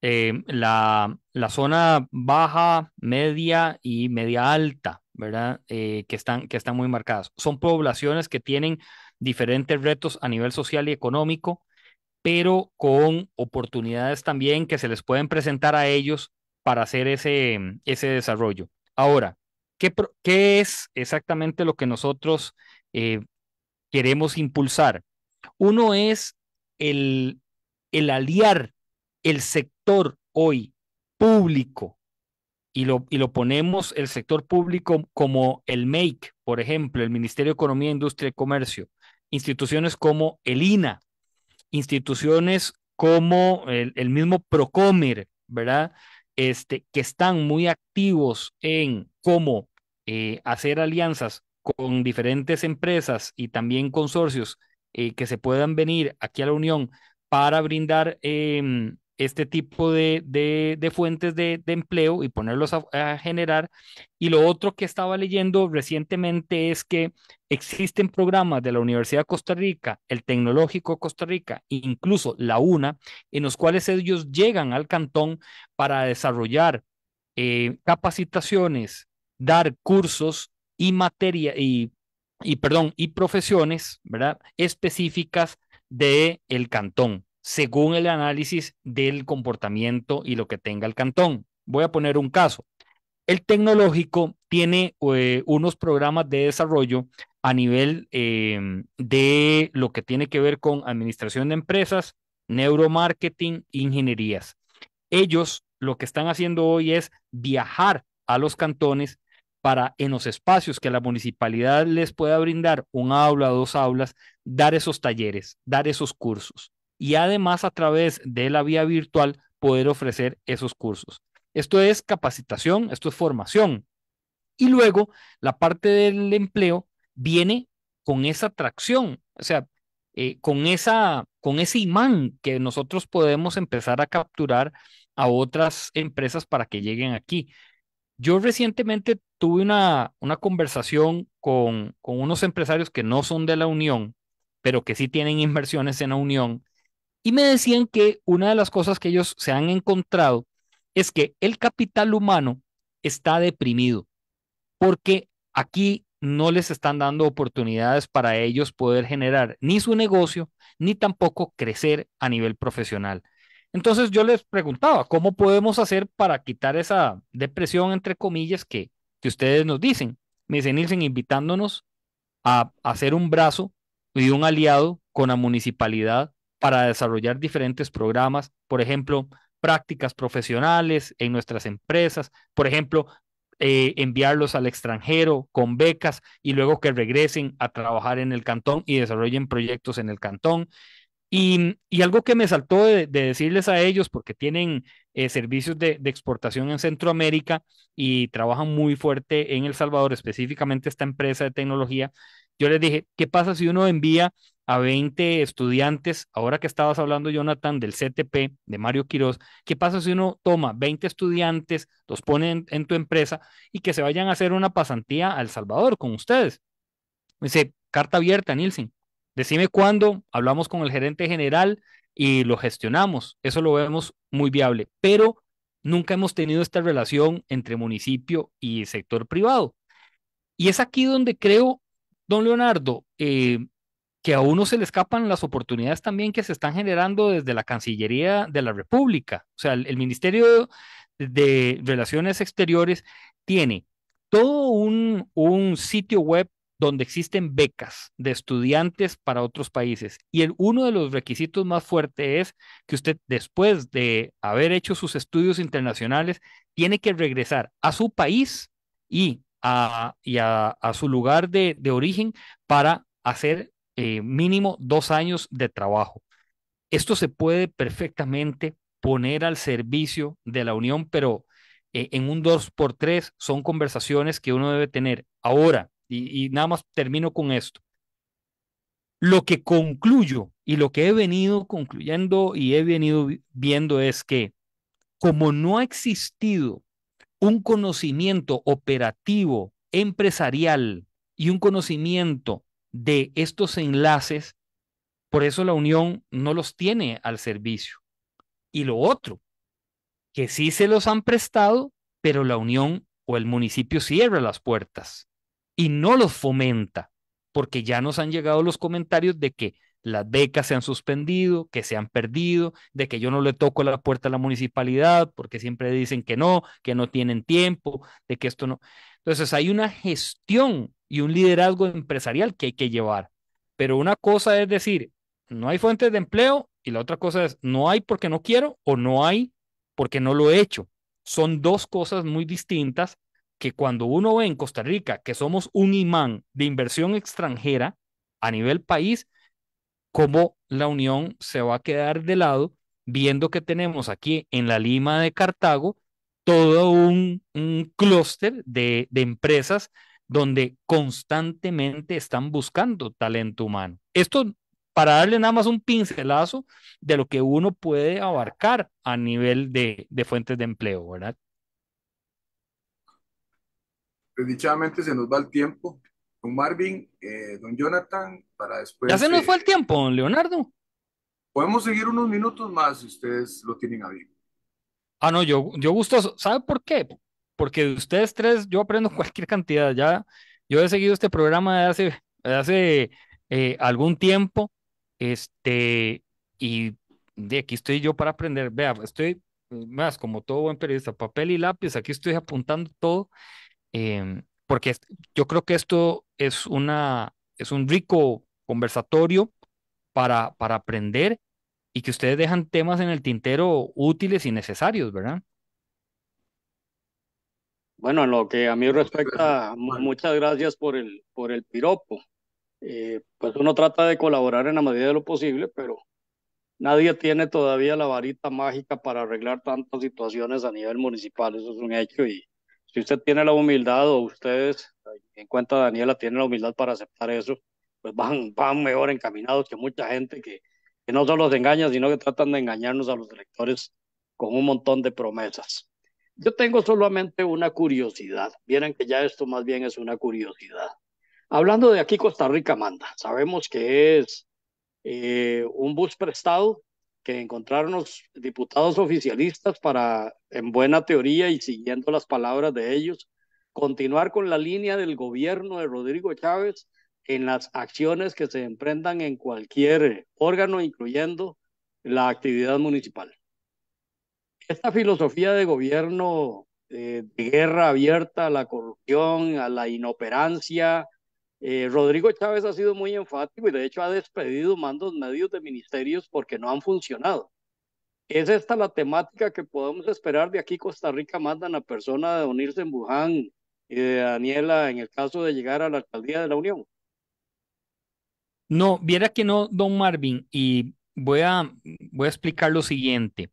Eh, la, la zona baja, media y media alta, ¿verdad? Eh, que, están, que están muy marcadas. Son poblaciones que tienen diferentes retos a nivel social y económico, pero con oportunidades también que se les pueden presentar a ellos para hacer ese, ese desarrollo. Ahora, ¿qué, es exactamente lo que nosotros eh, queremos impulsar? Uno es el, el aliar el sector hoy público y lo, y lo ponemos el sector público como el MAKE, por ejemplo, el Ministerio de Economía, Industria y Comercio, instituciones como el INA, instituciones como el, mismo Procomer, ¿verdad? Este, que están muy activos en cómo eh, hacer alianzas con diferentes empresas y también consorcios eh, que se puedan venir aquí a la Unión para brindar em, este tipo de, fuentes de, empleo y ponerlos a, generar. Y lo otro que estaba leyendo recientemente es que existen programas de la Universidad de Costa Rica, el Tecnológico de Costa Rica, incluso la UNA, en los cuales ellos llegan al cantón para desarrollar eh, capacitaciones, dar cursos y materia y, y perdón y profesiones, ¿verdad? específicas de el cantón según el análisis del comportamiento y lo que tenga el cantón. Voy a poner un caso. El tecnológico tiene eh, unos programas de desarrollo a nivel em, de lo que tiene que ver con administración de empresas, neuromarketing, ingenierías. Ellos lo que están haciendo hoy es viajar a los cantones para en los espacios que la municipalidad les pueda brindar, un aula, dos aulas, dar esos talleres, dar esos cursos y además a través de la vía virtual poder ofrecer esos cursos. Esto es capacitación, esto es formación. Y luego la parte del empleo viene con esa atracción, o sea, eh, con, esa, con ese imán que nosotros podemos empezar a capturar a otras empresas para que lleguen aquí. Yo recientemente tuve una, conversación con, con unos empresarios que no son de la Unión, pero que sí tienen inversiones en la Unión, y me decían que una de las cosas que ellos se han encontrado es que el capital humano está deprimido porque aquí no les están dando oportunidades para ellos poder generar ni su negocio ni tampoco crecer a nivel profesional. Entonces yo les preguntaba, ¿cómo podemos hacer para quitar esa depresión, entre comillas, que, que ustedes nos dicen? Me dicen, Nielsen, invitándonos a hacer un brazo y un aliado con la municipalidad para desarrollar diferentes programas, por ejemplo, prácticas profesionales en nuestras empresas, por ejemplo, eh, enviarlos al extranjero con becas y luego que regresen a trabajar en el cantón y desarrollen proyectos en el cantón. Y, algo que me saltó de, decirles a ellos, porque tienen eh, servicios de, de, exportación en Centroamérica y trabajan muy fuerte en El Salvador, específicamente esta empresa de tecnología, yo les dije, ¿qué pasa si uno envía a 20 estudiantes, ahora que estabas hablando, Jonathan, del CTP de Mario Quiroz, ¿qué pasa si uno toma 20 estudiantes, los pone en, tu empresa y que se vayan a hacer una pasantía a El Salvador con ustedes? dice, carta abierta, Nielsen. Decime cuándo hablamos con el gerente general y lo gestionamos. Eso lo vemos muy viable, pero nunca hemos tenido esta relación entre municipio y sector privado. Y es aquí donde creo, don Leonardo, eh, que a uno se le escapan las oportunidades también que se están generando desde la Cancillería de la República. O sea, el, Ministerio de Relaciones Exteriores tiene todo un, sitio web donde existen becas de estudiantes para otros países. Y el, uno de los requisitos más fuertes es que usted, después de haber hecho sus estudios internacionales, tiene que regresar a su país y a, su lugar de, de origen para hacer eh, mínimo dos años de trabajo. Esto se puede perfectamente poner al servicio de la unión, pero eh, en un dos por tres son conversaciones que uno debe tener. Ahora, y nada más termino con esto. Lo que concluyo y lo que he venido concluyendo y he venido viendo es que como no ha existido un conocimiento operativo, empresarial y un conocimiento de estos enlaces, por eso la Unión no los tiene al servicio. Y lo otro, que sí se los han prestado, pero la Unión o el municipio cierra las puertas y no los fomenta, porque ya nos han llegado los comentarios de que las becas se han suspendido, que se han perdido, de que yo no le toco la puerta a la municipalidad porque siempre dicen que no, que no tienen tiempo, de que esto no. Entonces hay una gestión y un liderazgo empresarial que hay que llevar. Pero una cosa es decir, no hay fuentes de empleo y la otra cosa es, no hay porque no quiero o no hay porque no lo he hecho. Son dos cosas muy distintas que cuando uno ve en Costa Rica que somos un imán de inversión extranjera a nivel país, cómo la Unión se va a quedar de lado viendo que tenemos aquí en la Lima de Cartago todo un, clúster de, empresas donde constantemente están buscando talento humano. Esto para darle nada más un pincelazo de lo que uno puede abarcar a nivel de, fuentes de empleo, ¿verdad? Desdichadamente se nos va el tiempo. Don Marvin, eh, don Jonathan, para después. Ya se nos fue el eh, tiempo, don Leonardo. Podemos seguir unos minutos más si ustedes lo tienen a bien. Ah, no, yo, yo gusto, ¿Sabe por qué? Porque de ustedes tres yo aprendo cualquier cantidad. Ya, yo he seguido este programa de hace, hace eh, algún tiempo. Este, y de aquí estoy yo para aprender. Vea, estoy más como todo buen periodista, papel y lápiz, aquí estoy apuntando todo, em, porque yo creo que esto es, una, es un rico conversatorio para, para aprender y que ustedes dejan temas en el tintero útiles y necesarios, ¿verdad? Bueno, en lo que a mí respecta, muchas gracias por el, por el piropo. Eh, pues uno trata de colaborar en la medida de lo posible, pero nadie tiene todavía la varita mágica para arreglar tantas situaciones a nivel municipal, eso es un hecho. Y si usted tiene la humildad o ustedes, en cuenta Daniela, tienen la humildad para aceptar eso, pues van, van mejor encaminados que mucha gente que, no solo se engañan, sino que tratan de engañarnos a los electores con un montón de promesas. Yo tengo solamente una curiosidad. Vieran que ya esto más bien es una curiosidad. Hablando de aquí, Costa Rica manda. Sabemos que es eh, un bus prestado que encontraron los diputados oficialistas para, en buena teoría y siguiendo las palabras de ellos, continuar con la línea del gobierno de Rodrigo Chávez en las acciones que se emprendan en cualquier órgano, incluyendo la actividad municipal. Esta filosofía de gobierno eh, de guerra abierta a la corrupción, a la inoperancia, eh, Rodrigo Chávez ha sido muy enfático y de hecho ha despedido mandos medios de ministerios porque no han funcionado. ¿Es esta la temática que podemos esperar de aquí Costa Rica? Mandan a persona de unirse en Buján y de Daniela en el caso de llegar a la alcaldía de la Unión. No, viera que no, don Marvin, y voy a, voy a explicar lo siguiente.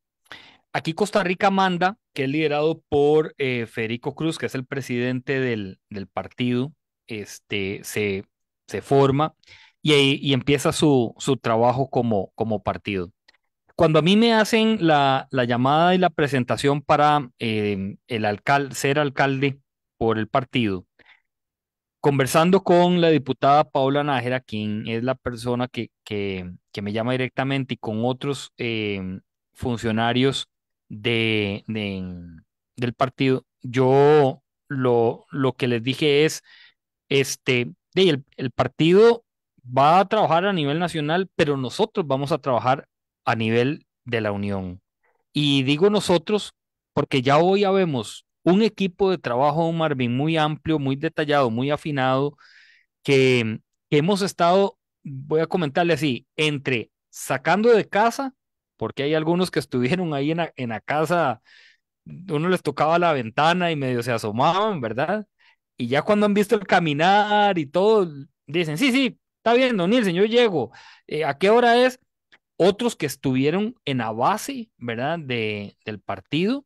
Aquí Costa Rica manda, que es liderado por eh, Federico Cruz, que es el presidente del, partido, este, se, se forma y, y empieza su, su trabajo como, como partido cuando a mí me hacen la, llamada y la presentación para eh, el ser alcalde por el partido, conversando con la diputada Paula Nájera, quien es la persona que, me llama directamente, y con otros em, funcionarios de, del partido, yo lo, lo que les dije es, este, el, el partido va a trabajar a nivel nacional, pero nosotros vamos a trabajar a nivel de la Unión. Y digo nosotros porque ya hoy habemos... vemos un equipo de trabajo, un Marvin, muy amplio, muy detallado, muy afinado, que, hemos estado, voy a comentarle así, entre sacando de casa, porque hay algunos que estuvieron ahí en la, casa, uno les tocaba la ventana y medio se asomaban, ¿verdad? Y ya cuando han visto el caminar y todo, dicen, sí, sí, está bien, don Nielsen, yo llego. Eh, ¿A qué hora es? Otros que estuvieron en la base, ¿verdad? De, del partido.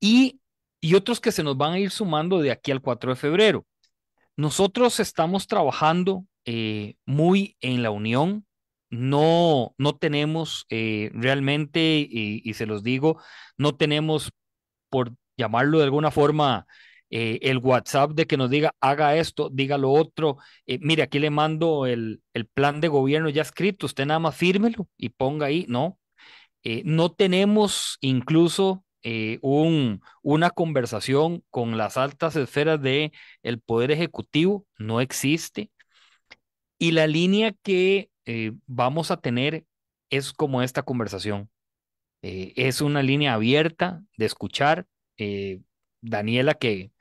Y y otros que se nos van a ir sumando de aquí al 4 de febrero. Nosotros estamos trabajando eh, muy en la unión, no, no tenemos eh, realmente, y, se los digo, no tenemos, por llamarlo de alguna forma, eh, el WhatsApp de que nos diga, haga esto, diga lo otro, mire, aquí le mando el, el, plan de gobierno ya escrito, usted nada más fírmelo y ponga ahí, no. no tenemos incluso eh, un, una conversación con las altas esferas del el Poder Ejecutivo, no existe. Y la línea que eh, vamos a tener es como esta conversación. Eh, es una línea abierta de escuchar. Daniela, que,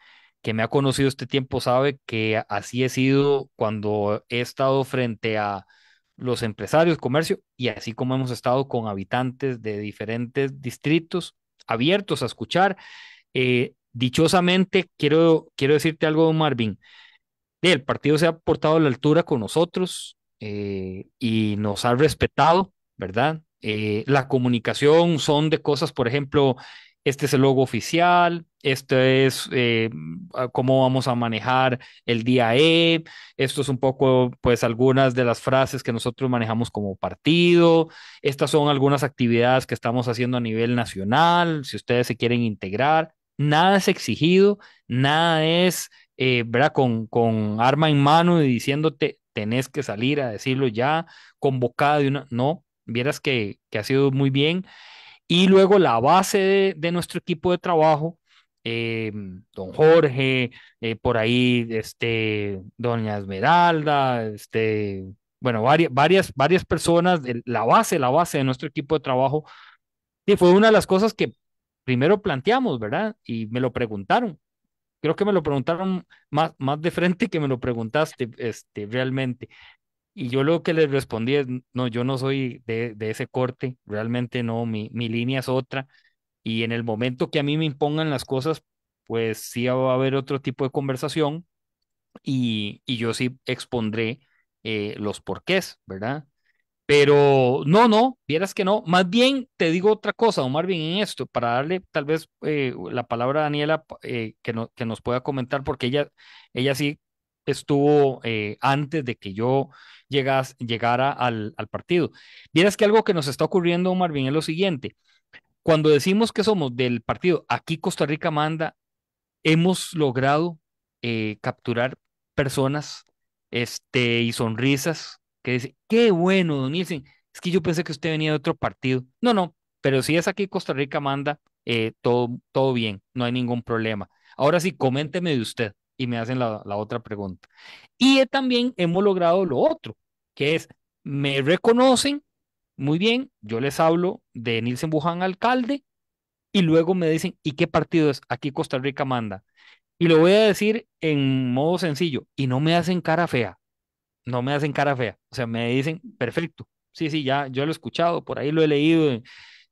que me ha conocido este tiempo, sabe que así he sido cuando he estado frente a los empresarios, comercio, y así como hemos estado con habitantes de diferentes distritos abiertos a escuchar. Eh, dichosamente, quiero, quiero decirte algo, Marvin. El partido se ha portado a la altura con nosotros eh, y nos ha respetado, ¿verdad? Eh, la comunicación son de cosas, por ejemplo, este es el logo oficial, esto es eh, cómo vamos a manejar el día E, esto es un poco, pues, algunas de las frases que nosotros manejamos como partido, estas son algunas actividades que estamos haciendo a nivel nacional, si ustedes se quieren integrar, nada es exigido, nada es, eh, Con, arma en mano y diciéndote, tenés que salir a decirlo ya, convocado de una, no, vieras que, que ha sido muy bien y luego la base de, nuestro equipo de trabajo, eh, don Jorge, eh, por ahí, este, doña Esmeralda, este, bueno, varias, varias, varias personas, de, la base, la base de nuestro equipo de trabajo, fue una de las cosas que primero planteamos, ¿verdad? Y me lo preguntaron. Creo que me lo preguntaron más, más de frente que me lo preguntaste este, realmente. Y yo lo que les respondí es, no, yo no soy de, ese corte, realmente no, mi, línea es otra. Y en el momento que a mí me impongan las cosas, pues sí va a haber otro tipo de conversación y, yo sí expondré eh, los porqués, ¿verdad? Pero no, no, vieras que no. Más bien te digo otra cosa, Omar, bien en esto, para darle tal vez eh, la palabra a Daniela eh, que, que nos pueda comentar, porque ella, ella sí estuvo eh, antes de que yo llegas, llegara al, partido. Vieras que algo que nos está ocurriendo, Marvin, es lo siguiente. Cuando decimos que somos del partido Aquí Costa Rica Manda, hemos logrado eh, capturar personas este, y sonrisas que dicen, qué bueno, don es que yo pensé que usted venía de otro partido. No, no, pero si es aquí Costa Rica Manda, eh, todo, todo bien, no hay ningún problema. Ahora sí, coménteme de usted y me hacen la, otra pregunta. Y también hemos logrado lo otro, que es, me reconocen, muy bien, yo les hablo de Nilsen Buján, alcalde, y luego me dicen, ¿y qué partido es? Aquí Costa Rica manda. Y lo voy a decir en modo sencillo, y no me hacen cara fea, no me hacen cara fea, o sea, me dicen, perfecto, sí, sí, ya, yo lo he escuchado, por ahí lo he leído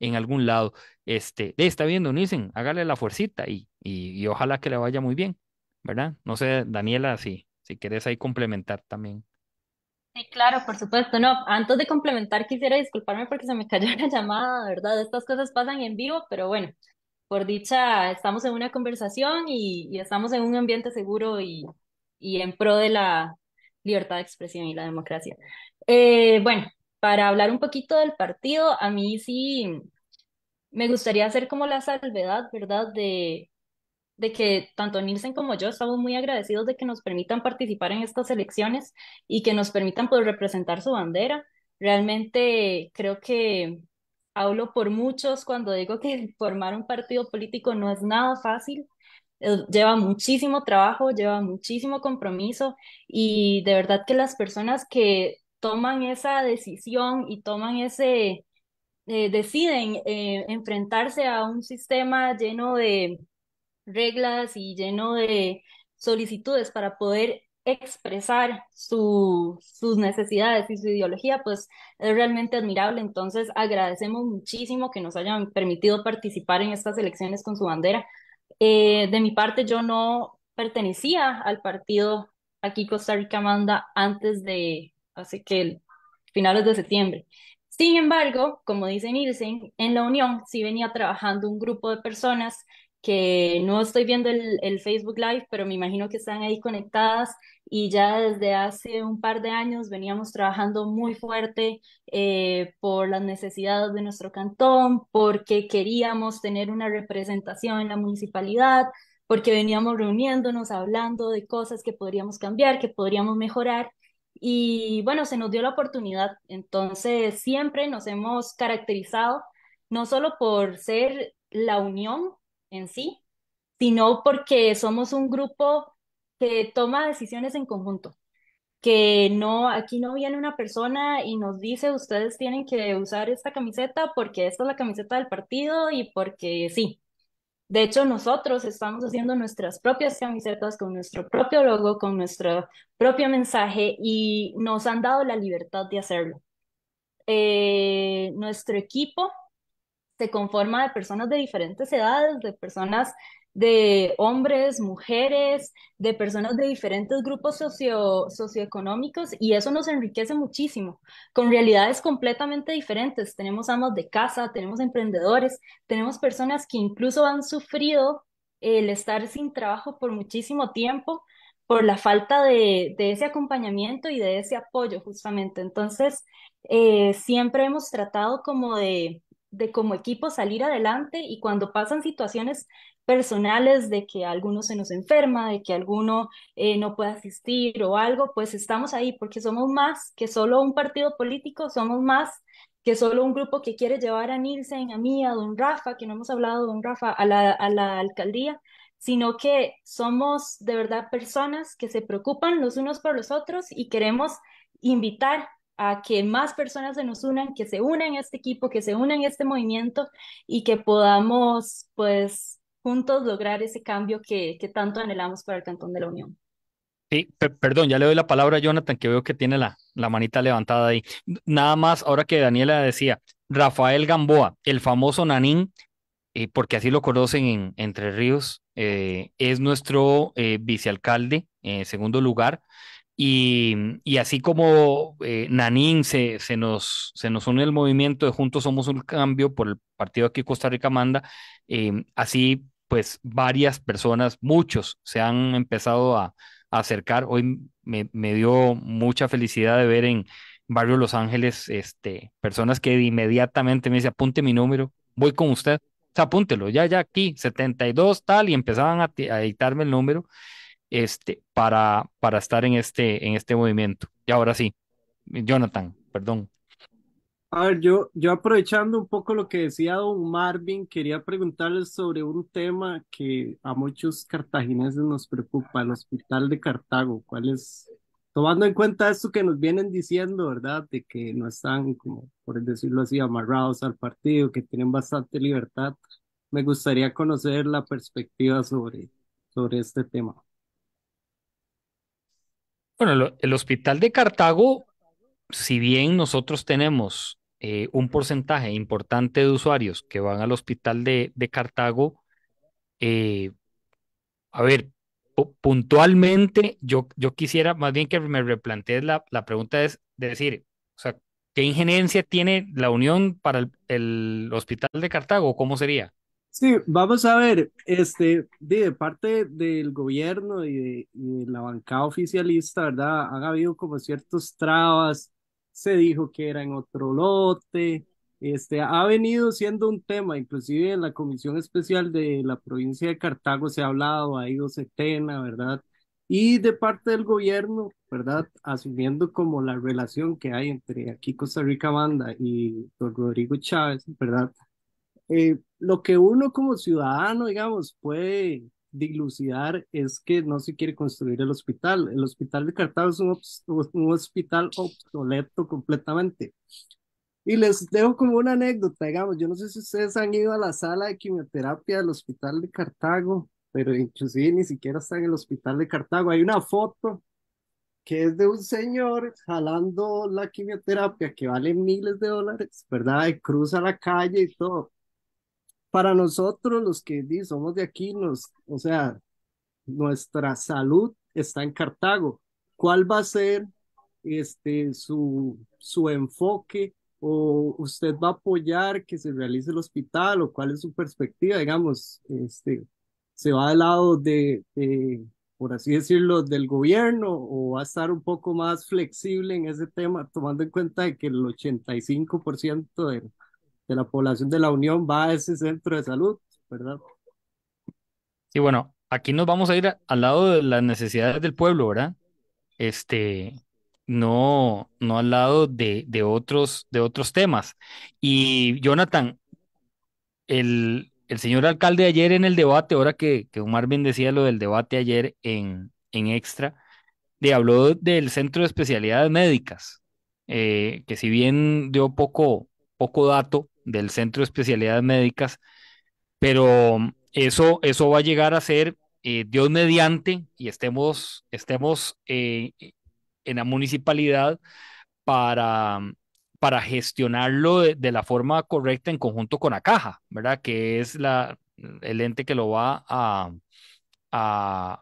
en, algún lado, este, está viendo Nilsen hágale la fuercita y ojalá que le vaya muy bien. ¿verdad? No sé, Daniela, si, si quieres ahí complementar también. Sí, claro, por supuesto. No, antes de complementar, quisiera disculparme porque se me cayó la llamada, ¿verdad? Estas cosas pasan en vivo, pero bueno, por dicha, estamos en una conversación y, estamos en un ambiente seguro y, y en pro de la libertad de expresión y la democracia. Eh, bueno, para hablar un poquito del partido, a mí sí me gustaría hacer como la salvedad, ¿verdad? De, de que tanto Nielsen como yo estamos muy agradecidos de que nos permitan participar en estas elecciones y que nos permitan poder pues, representar su bandera. Realmente creo que hablo por muchos cuando digo que formar un partido político no es nada fácil. Eh, lleva muchísimo trabajo, lleva muchísimo compromiso y de verdad que las personas que toman esa decisión y toman ese, eh, deciden eh, enfrentarse a un sistema lleno de reglas y lleno de solicitudes para poder expresar sus necesidades y su ideología, pues es realmente admirable. Entonces agradecemos muchísimo que nos hayan permitido participar en estas elecciones con su bandera. Eh, de mi parte, yo no pertenecía al partido aquí Costa Rica Manda antes de, hace que finales de septiembre. Sin embargo, como dice Nielsen, en la Unión sí venía trabajando un grupo de personas que no estoy viendo el, Facebook Live, pero me imagino que están ahí conectadas y ya desde hace un par de años veníamos trabajando muy fuerte eh, por las necesidades de nuestro cantón, porque queríamos tener una representación en la municipalidad, porque veníamos reuniéndonos, hablando de cosas que podríamos cambiar, que podríamos mejorar. Y bueno, se nos dio la oportunidad. Entonces, siempre nos hemos caracterizado no solo por ser la unión en sí, sino porque somos un grupo que toma decisiones en conjunto, que no, aquí no viene una persona y nos dice ustedes tienen que usar esta camiseta porque esta es la camiseta del partido y porque sí. De hecho, nosotros estamos haciendo nuestras propias camisetas con nuestro propio logo, con nuestro propio mensaje y nos han dado la libertad de hacerlo. Eh, nuestro equipo se conforma de personas de diferentes edades, de personas de hombres, mujeres, de personas de diferentes grupos socio, socioeconómicos y eso nos enriquece muchísimo, con realidades completamente diferentes. Tenemos amos de casa, tenemos emprendedores, tenemos personas que incluso han sufrido el estar sin trabajo por muchísimo tiempo por la falta de, ese acompañamiento y de ese apoyo justamente. Entonces, eh, siempre hemos tratado como de de como equipo salir adelante y cuando pasan situaciones personales de que alguno se nos enferma, de que alguno eh, no puede asistir o algo, pues estamos ahí porque somos más que solo un partido político, somos más que solo un grupo que quiere llevar a Nielsen, a mí, a don Rafa, que no hemos hablado de don Rafa, a la, a la alcaldía, sino que somos de verdad personas que se preocupan los unos por los otros y queremos invitar a que más personas se nos unan, que se unan a este equipo, que se unan a este movimiento y que podamos, pues, juntos lograr ese cambio que, que tanto anhelamos para el Cantón de la Unión. Sí, perdón, ya le doy la palabra a Jonathan, que veo que tiene la, la manita levantada ahí. Nada más, ahora que Daniela decía, Rafael Gamboa, el famoso Nanín, eh, porque así lo conocen en Entre Ríos, eh, es nuestro eh, vicealcalde en segundo lugar. Y, así como eh, Nanín se, se, nos, se nos une el movimiento de Juntos Somos un Cambio por el partido aquí Costa Rica manda, eh, así pues varias personas, muchos, se han empezado a, acercar. Hoy me, me, dio mucha felicidad de ver en Barrio Los Ángeles este, personas que inmediatamente me dice apunte mi número, voy con usted, apúntelo, ya, ya aquí, 72 tal, y empezaban a, a editarme el número este, para, para estar en este, en este movimiento. Y ahora sí, Jonathan, perdón. A ver, yo, yo aprovechando un poco lo que decía don Marvin, quería preguntarles sobre un tema que a muchos cartagineses nos preocupa, el hospital de Cartago. ¿Cuál es, tomando en cuenta esto que nos vienen diciendo, ¿verdad? De que no están, como por decirlo así, amarrados al partido, que tienen bastante libertad. Me gustaría conocer la perspectiva sobre, sobre este tema. Bueno, el hospital de Cartago, si bien nosotros tenemos eh, un porcentaje importante de usuarios que van al hospital de, Cartago, eh, a ver, puntualmente, yo, yo quisiera más bien que me replantees la, la pregunta es de decir, o sea, ¿qué injerencia tiene la Unión para el, el hospital de Cartago? ¿Cómo sería? Sí, vamos a ver, este, de parte del gobierno y de, la bancada oficialista, ¿verdad? Han habido como ciertos trabas, se dijo que era en otro lote, este, ha venido siendo un tema, inclusive en la Comisión Especial de la provincia de Cartago se ha hablado, ha ido Setena, ¿verdad? Y de parte del gobierno, ¿verdad? Asumiendo como la relación que hay entre aquí Costa Rica Banda y don Rodrigo Chávez, ¿verdad? Eh, lo que uno como ciudadano, digamos, puede dilucidar es que no se quiere construir el hospital. El hospital de Cartago es un, un hospital obsoleto completamente. Y les dejo como una anécdota, digamos, yo no sé si ustedes han ido a la sala de quimioterapia del hospital de Cartago, pero inclusive ni siquiera está en el hospital de Cartago. Hay una foto que es de un señor jalando la quimioterapia que vale miles de dólares, ¿verdad? Y cruza la calle y todo para nosotros los que somos de aquí, o sea, nuestra salud está en Cartago. ¿Cuál va a ser este, su, su enfoque o usted va a apoyar que se realice el hospital o cuál es su perspectiva, digamos, este, se va al lado de, por así decirlo, del gobierno o va a estar un poco más flexible en ese tema, tomando en cuenta de que el 85% de, de la población de la Unión va a ese centro de salud, ¿verdad? Sí, bueno, aquí nos vamos a ir al lado de las necesidades del pueblo, ¿verdad? Este, no, no al lado de, otros, de otros temas. Y Jonathan, el, señor alcalde ayer en el debate, ahora que, que bien decía lo del debate ayer en, en Extra, le habló del Centro de Especialidades Médicas, eh, que si bien dio poco, poco dato, del Centro de Especialidades Médicas, pero mm, eso, eso va a llegar a ser eh, Dios mediante y estemos, estemos eh, eh, en la municipalidad para, mm, para gestionarlo de, la forma correcta en conjunto con la caja, ¿verdad? Que es la, el ente que lo va a, a,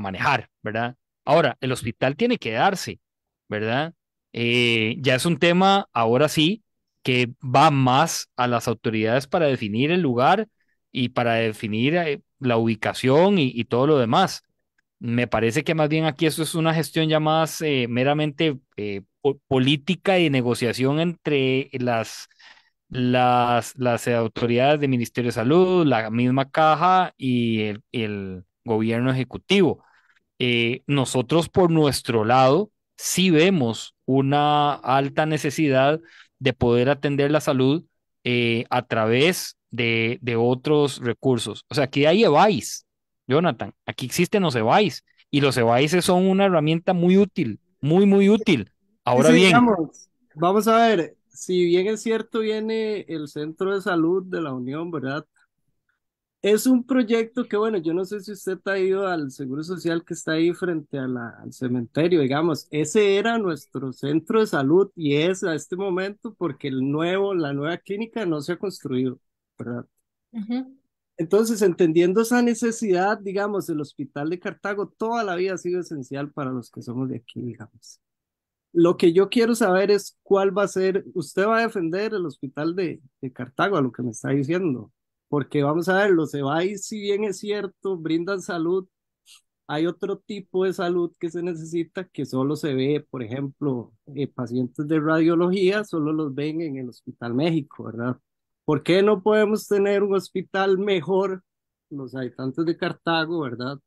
manejar, ¿verdad? Ahora, el hospital tiene que darse, ¿verdad? ya es un tema, ahora sí, que va más a las autoridades para definir el lugar y para definir eh, la ubicación y, todo lo demás. Me parece que más bien aquí eso es una gestión ya más eh, meramente eh, política y negociación entre las, las, las autoridades de Ministerio de Salud, la misma caja y el, gobierno ejecutivo. nosotros por nuestro lado sí vemos una alta necesidad de poder atender la salud eh, a través de, otros recursos. O sea, aquí hay EVAIS, Jonathan, aquí existen los EVAIS y los EVAIS son una herramienta muy útil, muy, muy útil. Ahora bien, vamos a ver, si bien es cierto, viene el Centro de Salud de la Unión, ¿verdad? es un proyecto que, bueno, yo no sé si usted ha ido al Seguro Social que está ahí frente al cementerio, digamos. Ese era nuestro centro de salud y es a este momento porque el nuevo, la nueva clínica no se ha construido, ¿verdad? Entonces, entendiendo esa necesidad, digamos, el hospital de Cartago toda la vida ha sido esencial para los que somos de aquí, digamos. Lo que yo quiero saber es cuál va a ser, usted va a defender el hospital de Cartago, a lo que me está diciendo porque vamos a ver, los EBAI, si bien es cierto, brindan salud, hay otro tipo de salud que se necesita que solo se ve, por ejemplo, eh, pacientes de radiología solo los ven en el Hospital México, ¿verdad? ¿Por qué no podemos tener un hospital mejor los habitantes de Cartago, verdad?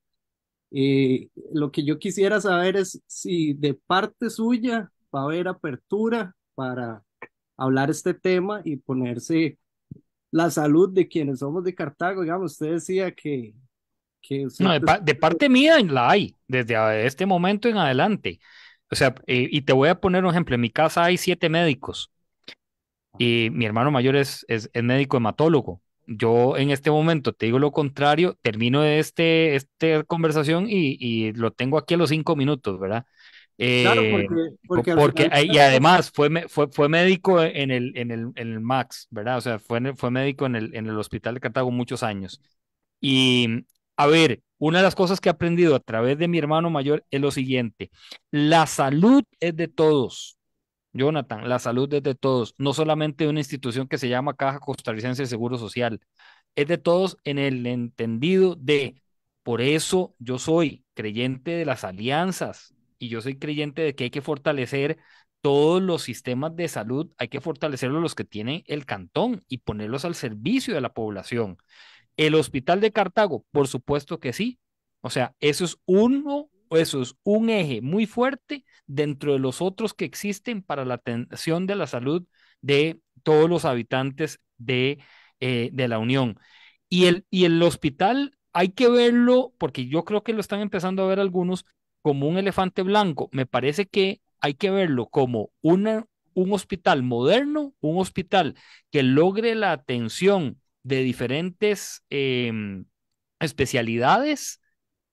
Eh, lo que yo quisiera saber es si de parte suya va a haber apertura para hablar este tema y ponerse la salud de quienes somos de Cartago, digamos, usted decía que... que No, de, parte mía la hay, desde este momento en adelante. O sea, eh, y te voy a poner un ejemplo, en mi casa hay siete médicos y mi hermano mayor es, médico hematólogo. Yo en este momento te digo lo contrario, termino este, esta conversación y, y lo tengo aquí a los cinco minutos, ¿verdad? Eh, porque, y además fue, fue, fue médico en el, en, el, en el MAX, ¿verdad? O sea, fue, fue médico en el, en el Hospital de Cartago muchos años. Y a ver, una de las cosas que he aprendido a través de mi hermano mayor es lo siguiente, la salud es de todos. Jonathan, la salud es de todos, no solamente de una institución que se llama Caja Costarricense de Seguro Social, es de todos en el entendido de, por eso yo soy creyente de las alianzas, y yo soy creyente de que hay que fortalecer todos los sistemas de salud, hay que fortalecerlos los que tiene el cantón y ponerlos al servicio de la población. El hospital de Cartago, por supuesto que sí. O sea, eso es uno, eso es un eje muy fuerte dentro de los otros que existen para la atención de la salud de todos los habitantes de, eh, la Unión. Y el, y el hospital hay que verlo, porque yo creo que lo están empezando a ver algunos, como un elefante blanco. Me parece que hay que verlo como una, un hospital moderno, un hospital que logre la atención de diferentes em, especialidades,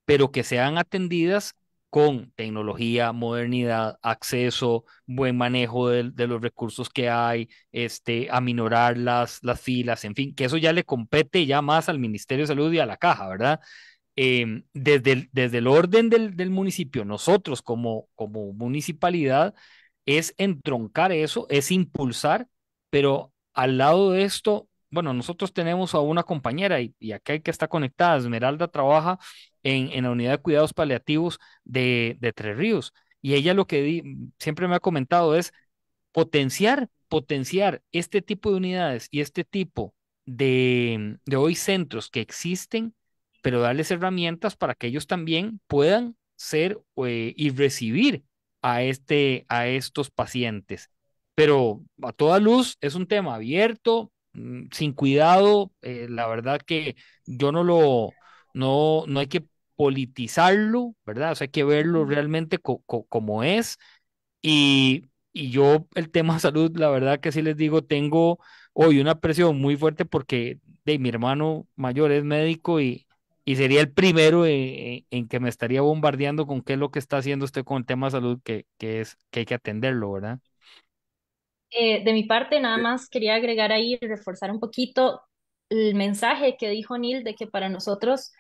pero que sean atendidas con tecnología, modernidad, acceso, buen manejo de, los recursos que hay, este, aminorar las, las filas, en fin, que eso ya le compete ya más al Ministerio de Salud y a la caja, ¿verdad? Em, desde, el, desde el orden del, municipio, nosotros como, como municipalidad, es entroncar eso, es impulsar, pero al lado de esto, bueno, nosotros tenemos a una compañera y, y acá hay que está conectada, Esmeralda trabaja en, la unidad de cuidados paliativos de, Tres Ríos y ella lo que siempre me ha comentado es potenciar, potenciar este tipo de unidades y este tipo de hoy centros que existen pero darles herramientas para que ellos también puedan ser eh, y recibir a, este, a estos pacientes. Pero a toda luz es un tema abierto, mm, sin cuidado, eh, la verdad que yo no lo, no, no hay que politizarlo, ¿verdad? O sea, hay que verlo realmente como es. Y, yo el tema salud, la verdad que sí les digo, tengo hoy una presión muy fuerte porque de mi hermano mayor es médico y, y sería el primero eh, eh, en, que me estaría bombardeando con qué es lo que está haciendo usted con el tema de salud que, es, que hay que atenderlo, ¿verdad? Eh, de mi parte, nada más quería agregar ahí y reforzar un poquito el mensaje que dijo Neil de que para nosotros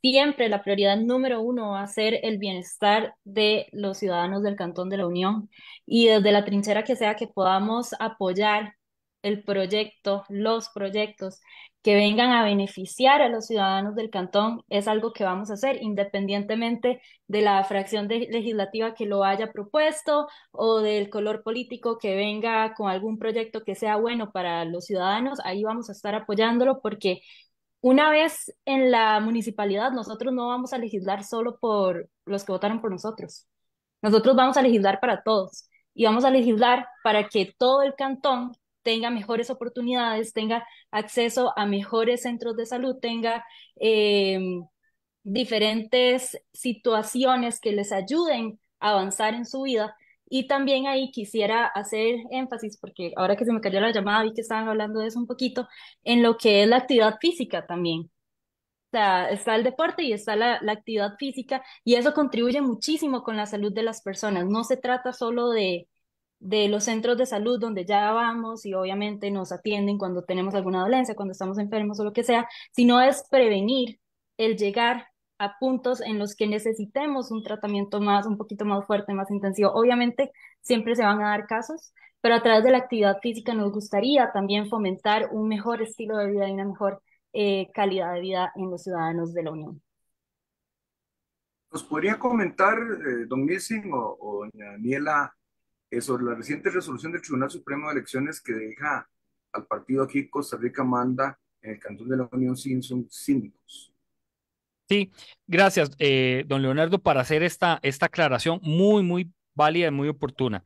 siempre la prioridad número uno va a ser el bienestar de los ciudadanos del Cantón de la Unión y desde la trinchera que sea que podamos apoyar el proyecto, los proyectos que vengan a beneficiar a los ciudadanos del cantón es algo que vamos a hacer independientemente de la fracción legislativa que lo haya propuesto o del color político que venga con algún proyecto que sea bueno para los ciudadanos, ahí vamos a estar apoyándolo porque una vez en la municipalidad nosotros no vamos a legislar solo por los que votaron por nosotros, nosotros vamos a legislar para todos y vamos a legislar para que todo el cantón tenga mejores oportunidades, tenga acceso a mejores centros de salud, tenga em, diferentes situaciones que les ayuden a avanzar en su vida. Y también ahí quisiera hacer énfasis, porque ahora que se me cayó la llamada, vi que estaban hablando de eso un poquito, en lo que es la actividad física también. está el deporte y está la, actividad física y eso contribuye muchísimo con la salud de las personas. No se trata solo de, de los centros de salud donde ya vamos y obviamente nos atienden cuando tenemos alguna dolencia, cuando estamos enfermos o lo que sea, sino es prevenir el llegar a puntos en los que necesitemos un tratamiento más, un poquito más fuerte, más intensivo. Obviamente siempre se van a dar casos, pero a través de la actividad física nos gustaría también fomentar un mejor estilo de vida y una mejor eh, calidad de vida en los ciudadanos de la Unión. ¿Nos podría comentar, eh, don Missing o, o doña Daniela, eh, sobre la reciente resolución del Tribunal Supremo de Elecciones que deja al partido aquí Costa Rica manda en el Cantón de la Unión sin síndicos. Sí, gracias, eh, don Leonardo, para hacer esta, esta aclaración muy, muy válida y muy oportuna.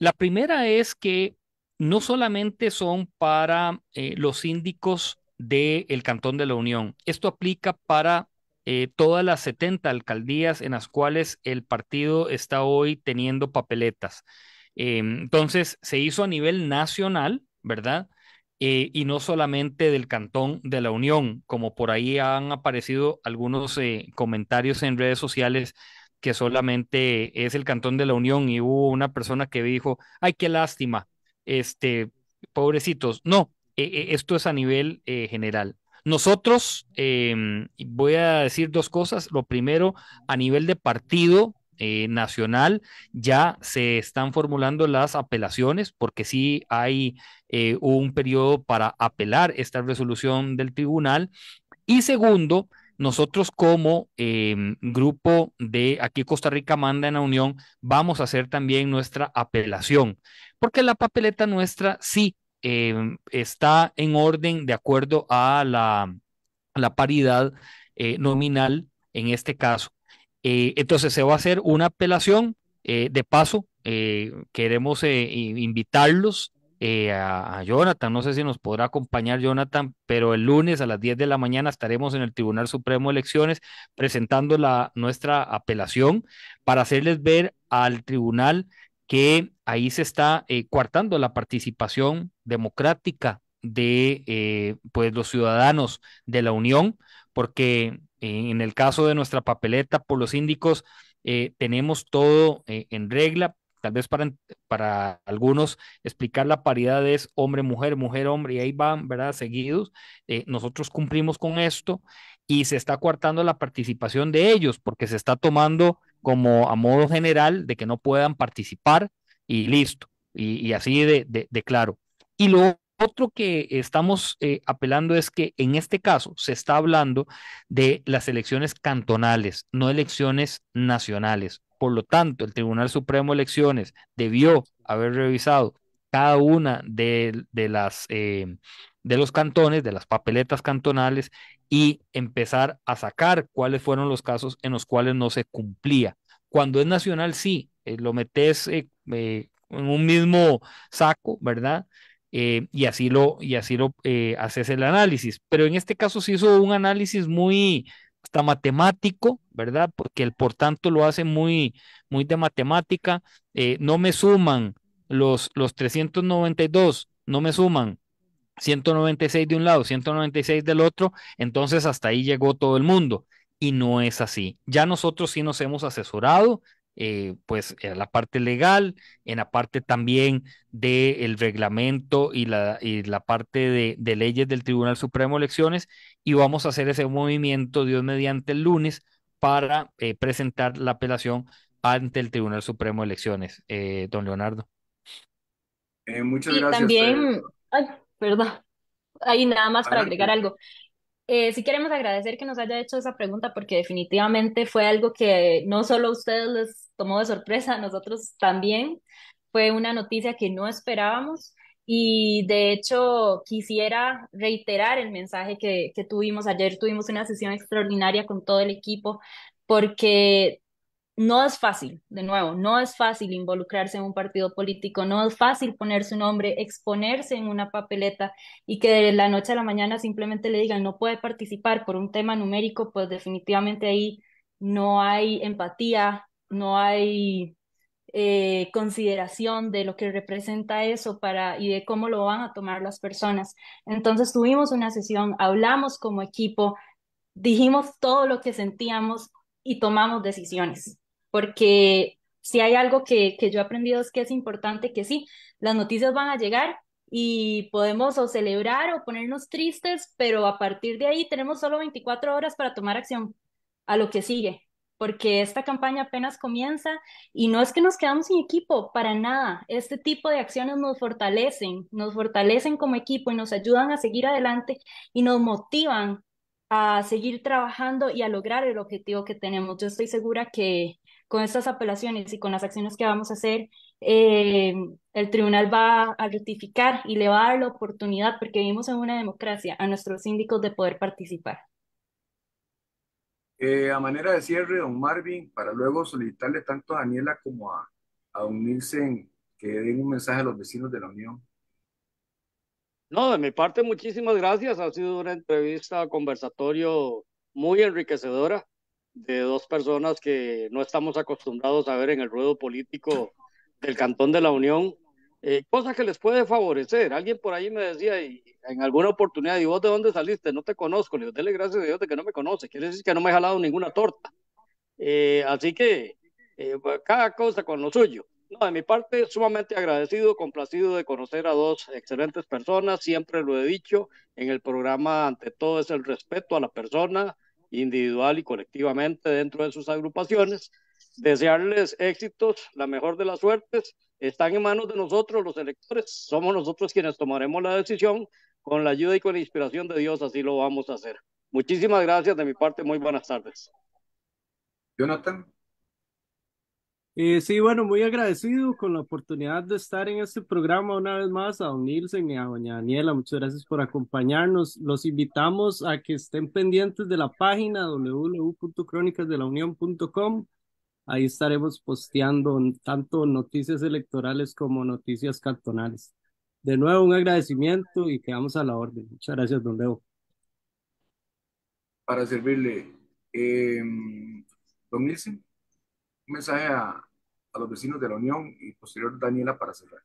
La primera es que no solamente son para eh, los síndicos del Cantón de la Unión, esto aplica para eh, todas las 70 alcaldías en las cuales el partido está hoy teniendo papeletas. Em, entonces, se hizo a nivel nacional, ¿verdad? Eh, y no solamente del Cantón de la Unión, como por ahí han aparecido algunos eh, comentarios en redes sociales que solamente es el Cantón de la Unión y hubo una persona que dijo, ay, qué lástima, este, pobrecitos. No, e, e, esto es a nivel general. Nosotros, em, voy a decir dos cosas. Lo primero, a nivel de partido, eh, nacional, ya se están formulando las apelaciones, porque sí hay eh, un periodo para apelar esta resolución del tribunal. Y segundo, nosotros como em, grupo de aquí Costa Rica manda en la Unión, vamos a hacer también nuestra apelación, porque la papeleta nuestra sí Em, está en orden de acuerdo a la, la paridad eh, nominal en este caso. Eh, entonces se va a hacer una apelación eh, de paso. queremos invitarlos a, Jonathan. No sé si nos podrá acompañar Jonathan, pero el lunes a las 10 de la mañana estaremos en el Tribunal Supremo de Elecciones presentando la, nuestra apelación para hacerles ver al tribunal que ahí se está eh, coartando la participación democrática de eh, pues los ciudadanos de la Unión, porque eh, en el caso de nuestra papeleta por los síndicos, eh, tenemos todo en regla. Tal vez para, para algunos explicar la paridad es hombre-mujer, mujer-hombre, y ahí van, ¿verdad? Seguidos. nosotros cumplimos con esto y se está coartando la participación de ellos porque se está tomando como a modo general de que no puedan participar y listo, y, así de, claro. Y lo otro que estamos eh, apelando es que en este caso se está hablando de las elecciones cantonales, no elecciones nacionales. Por lo tanto, el Tribunal Supremo de Elecciones debió haber revisado cada una de, las... Eh, de los cantones, de las papeletas cantonales, y empezar a sacar cuáles fueron los casos en los cuales no se cumplía. Cuando es nacional, sí, eh, lo metes eh, eh, en un mismo saco, ¿verdad? y así lo, y así lo haces el análisis. Pero en este caso se hizo un análisis muy hasta matemático, ¿verdad? Porque el por tanto lo hace muy, muy de matemática. no me suman los, los 392, no me suman 196 de un lado, 196 del otro, entonces hasta ahí llegó todo el mundo. Y no es así. Ya nosotros sí nos hemos asesorado, eh, pues en la parte legal, en la parte también del reglamento y la, la parte de, leyes del Tribunal Supremo de Elecciones, y vamos a hacer ese movimiento, Dios mediante, el lunes para eh, presentar la apelación ante el Tribunal Supremo de Elecciones, eh, don Leonardo. muchas gracias. También, perdón. Ahí nada más para agregar algo. Eh, si queremos agradecer que nos haya hecho esa pregunta porque definitivamente fue algo que no solo a ustedes les tomó de sorpresa, a nosotros también. Fue una noticia que no esperábamos y de hecho quisiera reiterar el mensaje que, que tuvimos ayer. Tuvimos una sesión extraordinaria con todo el equipo porque no es fácil, de nuevo, no es fácil involucrarse en un partido político, no es fácil poner su nombre, exponerse en una papeleta y que de la noche a la mañana simplemente le digan no puede participar por un tema numérico, pues definitivamente ahí no hay empatía, no hay eh, consideración de lo que representa eso para y de cómo lo van a tomar las personas. Entonces tuvimos una sesión, hablamos como equipo, dijimos todo lo que sentíamos y tomamos decisiones porque si hay algo que, que yo he aprendido es que es importante que sí, las noticias van a llegar y podemos o celebrar o ponernos tristes, pero a partir de ahí tenemos solo 24 horas para tomar acción a lo que sigue, porque esta campaña apenas comienza y no es que nos quedamos sin equipo, para nada. Este tipo de acciones nos fortalecen, nos fortalecen como equipo y nos ayudan a seguir adelante y nos motivan a seguir trabajando y a lograr el objetivo que tenemos. Yo estoy segura que, con estas apelaciones y con las acciones que vamos a hacer, eh, el tribunal va a ratificar y le va a dar la oportunidad, porque vivimos en una democracia, a nuestros síndicos de poder participar. Eh, a manera de cierre, don Marvin, para luego solicitarle tanto a Daniela como a, a don que den un mensaje a los vecinos de la Unión. No, de mi parte, muchísimas gracias. Ha sido una entrevista, conversatorio muy enriquecedora de dos personas que no estamos acostumbrados a ver en el ruedo político del Cantón de la Unión, eh, cosa que les puede favorecer. Alguien por ahí me decía en alguna oportunidad, ¿y vos de dónde saliste? No te conozco. Le digo, gracias a Dios de que no me conoce. Quiere decir que no me he jalado ninguna torta. Eh, así que eh, cada cosa con lo suyo. No, de mi parte, sumamente agradecido, complacido de conocer a dos excelentes personas. Siempre lo he dicho en el programa, ante todo es el respeto a la persona, individual y colectivamente dentro de sus agrupaciones. Desearles éxitos, la mejor de las suertes. Están en manos de nosotros, los electores. Somos nosotros quienes tomaremos la decisión. Con la ayuda y con la inspiración de Dios, así lo vamos a hacer. Muchísimas gracias de mi parte. Muy buenas tardes. Jonathan. Eh, sí, bueno, muy agradecido con la oportunidad de estar en este programa una vez más, a don Nielsen y a doña Daniela, muchas gracias por acompañarnos. Los invitamos a que estén pendientes de la página www.crónicasdelaunión.com Ahí estaremos posteando tanto noticias electorales como noticias cantonales. De nuevo, un agradecimiento y quedamos a la orden. Muchas gracias, don Leo. Para servirle, em, don Nielsen, un mensaje a, los vecinos de la Unión y posterior Daniela para cerrar.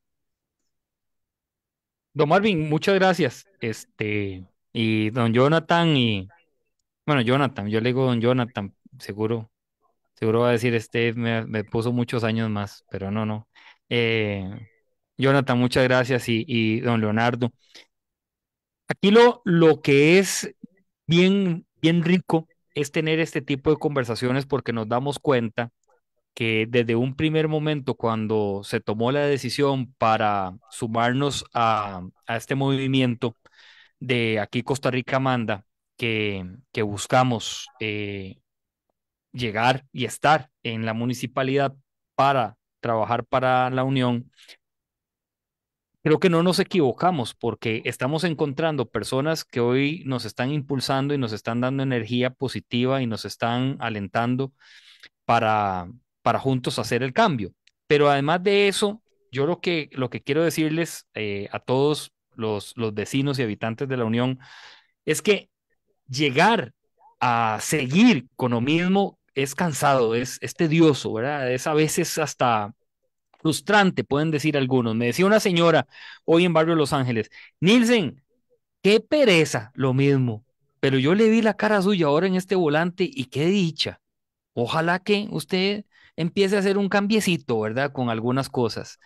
Don Marvin, muchas gracias. Este, y don Jonathan y bueno, Jonathan, yo le digo don Jonathan, seguro, seguro va a decir este me, puso muchos años más, pero no, no. Eh, Jonathan, muchas gracias y, y, don Leonardo. Aquí lo, lo que es bien, bien rico es tener este tipo de conversaciones porque nos damos cuenta que desde un primer momento, cuando se tomó la decisión para sumarnos a, este movimiento de aquí Costa Rica manda, que, buscamos eh, llegar y estar en la municipalidad para trabajar para la Unión, creo que no nos equivocamos porque estamos encontrando personas que hoy nos están impulsando y nos están dando energía positiva y nos están alentando para, para juntos hacer el cambio. Pero además de eso, yo lo que, lo que quiero decirles eh, a todos los, los vecinos y habitantes de la Unión es que llegar a seguir con lo mismo es cansado, es, tedioso, ¿verdad? Es a veces hasta frustrante, pueden decir algunos. Me decía una señora hoy en Barrio de Los Ángeles, Nielsen, qué pereza, lo mismo. Pero yo le vi la cara suya ahora en este volante y qué dicha. Ojalá que usted empiece a hacer un cambiecito, ¿verdad? Con algunas cosas.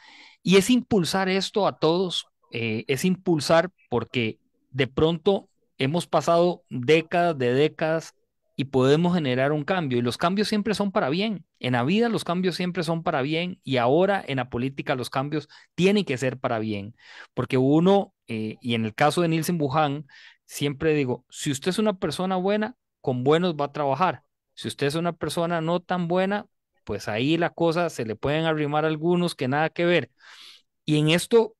Y es impulsar esto a todos, eh, es impulsar porque de pronto hemos pasado décadas de décadas y podemos generar un cambio. Y los cambios siempre son para bien. En la vida los cambios siempre son para bien y ahora en la política los cambios tienen que ser para bien. Porque uno, eh, y en el caso de Nielsen Buján, siempre digo, si usted es una persona buena, con buenos va a trabajar. Si usted es una persona no tan buena, pues ahí la cosa se le pueden arrimar algunos que nada que ver. Y en esto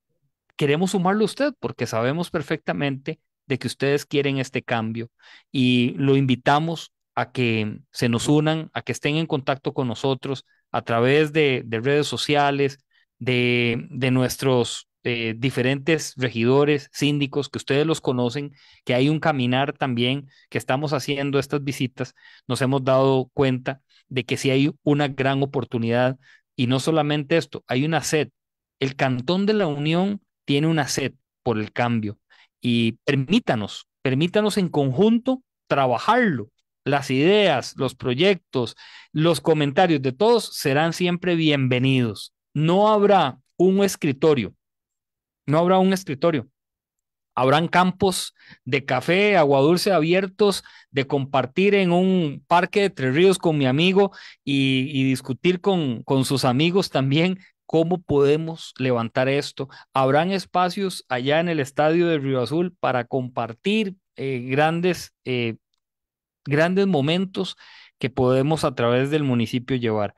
queremos sumarlo usted porque sabemos perfectamente de que ustedes quieren este cambio y lo invitamos a que se nos unan, a que estén en contacto con nosotros a través de, redes sociales, de, nuestros eh, diferentes regidores, síndicos, que ustedes los conocen, que hay un caminar también, que estamos haciendo estas visitas, nos hemos dado cuenta de que si hay una gran oportunidad. Y no solamente esto, hay una sed. El Cantón de la Unión tiene una sed por el cambio. Y permítanos, permítanos en conjunto trabajarlo. Las ideas, los proyectos, los comentarios de todos serán siempre bienvenidos. No habrá un escritorio, no habrá un escritorio Habrán campos de café, agua dulce abiertos, de compartir en un parque de Tres Ríos con mi amigo y, discutir con, sus amigos también cómo podemos levantar esto. Habrán espacios allá en el estadio de Río Azul para compartir eh, grandes, eh, grandes momentos que podemos a través del municipio llevar.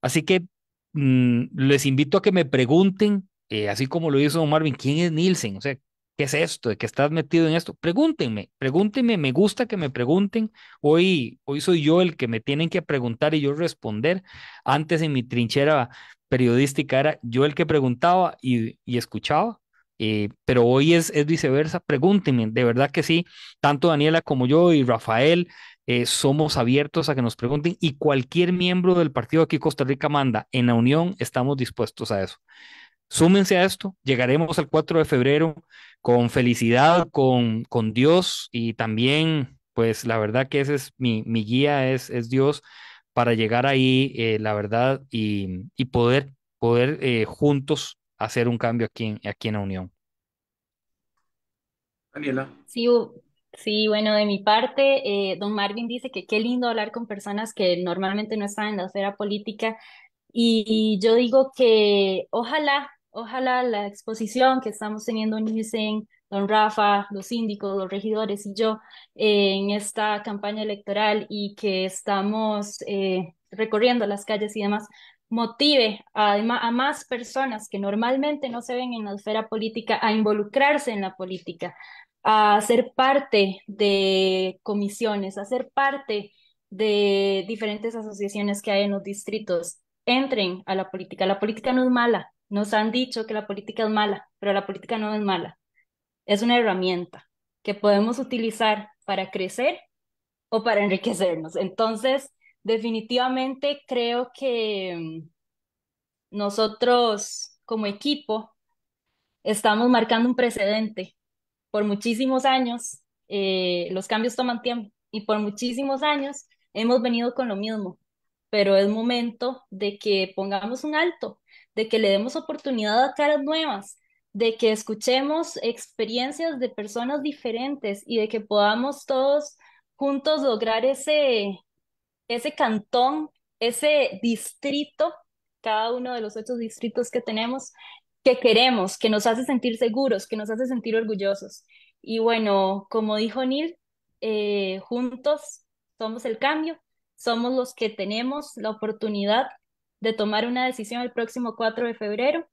Así que mm, les invito a que me pregunten, eh, así como lo hizo Marvin, ¿quién es Nielsen? O sea, ¿Qué es esto? ¿De qué estás metido en esto? Pregúntenme, pregúntenme, me gusta que me pregunten. Hoy, hoy soy yo el que me tienen que preguntar y yo responder. Antes en mi trinchera periodística era yo el que preguntaba y, escuchaba. Eh, pero hoy es, es viceversa, pregúntenme, de verdad que sí, tanto Daniela como yo y Rafael eh, somos abiertos a que nos pregunten y cualquier miembro del partido aquí Costa Rica manda, en la Unión estamos dispuestos a eso. Súmense a esto, llegaremos al 4 de febrero con felicidad, con, con Dios y también, pues la verdad que ese es mi, guía, es, es Dios, para llegar ahí, eh, la verdad, y, poder, poder eh, juntos hacer un cambio aquí en, aquí en la Unión. Daniela. Sí, sí, bueno, de mi parte, eh, don Marvin dice que qué lindo hablar con personas que normalmente no están en la esfera política. y yo digo que ojalá Ojalá la exposición que estamos teniendo Nielsen, don Rafa, los síndicos, los regidores y yo en esta campaña electoral y que estamos eh, recorriendo las calles y demás, motive a, a, más personas que normalmente no se ven en la esfera política a involucrarse en la política, a ser parte de comisiones, a ser parte de diferentes asociaciones que hay en los distritos. Entren a la política. La política no es mala, nos han dicho que la política es mala, pero la política no es mala. Es una herramienta que podemos utilizar para crecer o para enriquecernos. Entonces, definitivamente creo que mm, nosotros como equipo estamos marcando un precedente. Por muchísimos años, eh, los cambios toman tiempo y por muchísimos años hemos venido con lo mismo, pero es momento de que pongamos un alto de que le demos oportunidad a caras nuevas, de que escuchemos experiencias de personas diferentes y de que podamos todos juntos lograr ese, ese cantón, ese distrito, cada uno de los ocho distritos que tenemos, que queremos, que nos hace sentir seguros, que nos hace sentir orgullosos. Y bueno, como dijo Neil, eh, juntos somos el cambio, somos los que tenemos la oportunidad de tomar una decisión el próximo 4 de febrero.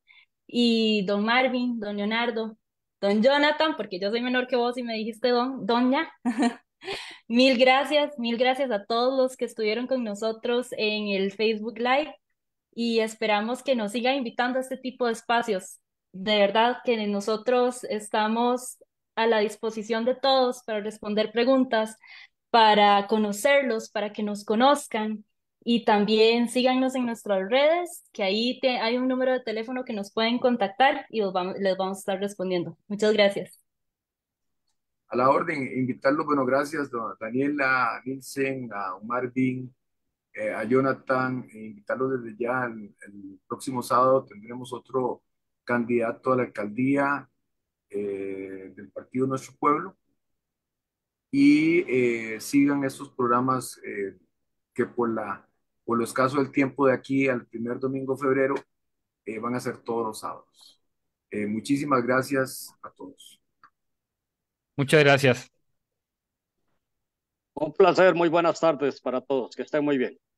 Y don Marvin, don Leonardo, don Jonathan, porque yo soy menor que vos y me dijiste don, doña. mil gracias, mil gracias a todos los que estuvieron con nosotros en el Facebook Live y esperamos que nos siga invitando a este tipo de espacios. De verdad que nosotros estamos a la disposición de todos para responder preguntas, para conocerlos, para que nos conozcan y también síganos en nuestras redes, que ahí te, hay un número de teléfono que nos pueden contactar y los vamos, les vamos a estar respondiendo. Muchas gracias. A la orden, invitarlos, bueno, gracias a Daniela, a Nielsen, a Omar eh, a Jonathan, invitarlo e invitarlos desde ya, el, próximo sábado tendremos otro candidato a la alcaldía eh, del partido Nuestro Pueblo. Y eh, sigan estos programas que por la por lo escaso del tiempo de aquí al primer domingo de febrero, eh, van a ser todos los sábados. Eh, muchísimas gracias a todos. Muchas gracias. Un placer, muy buenas tardes para todos, que estén muy bien.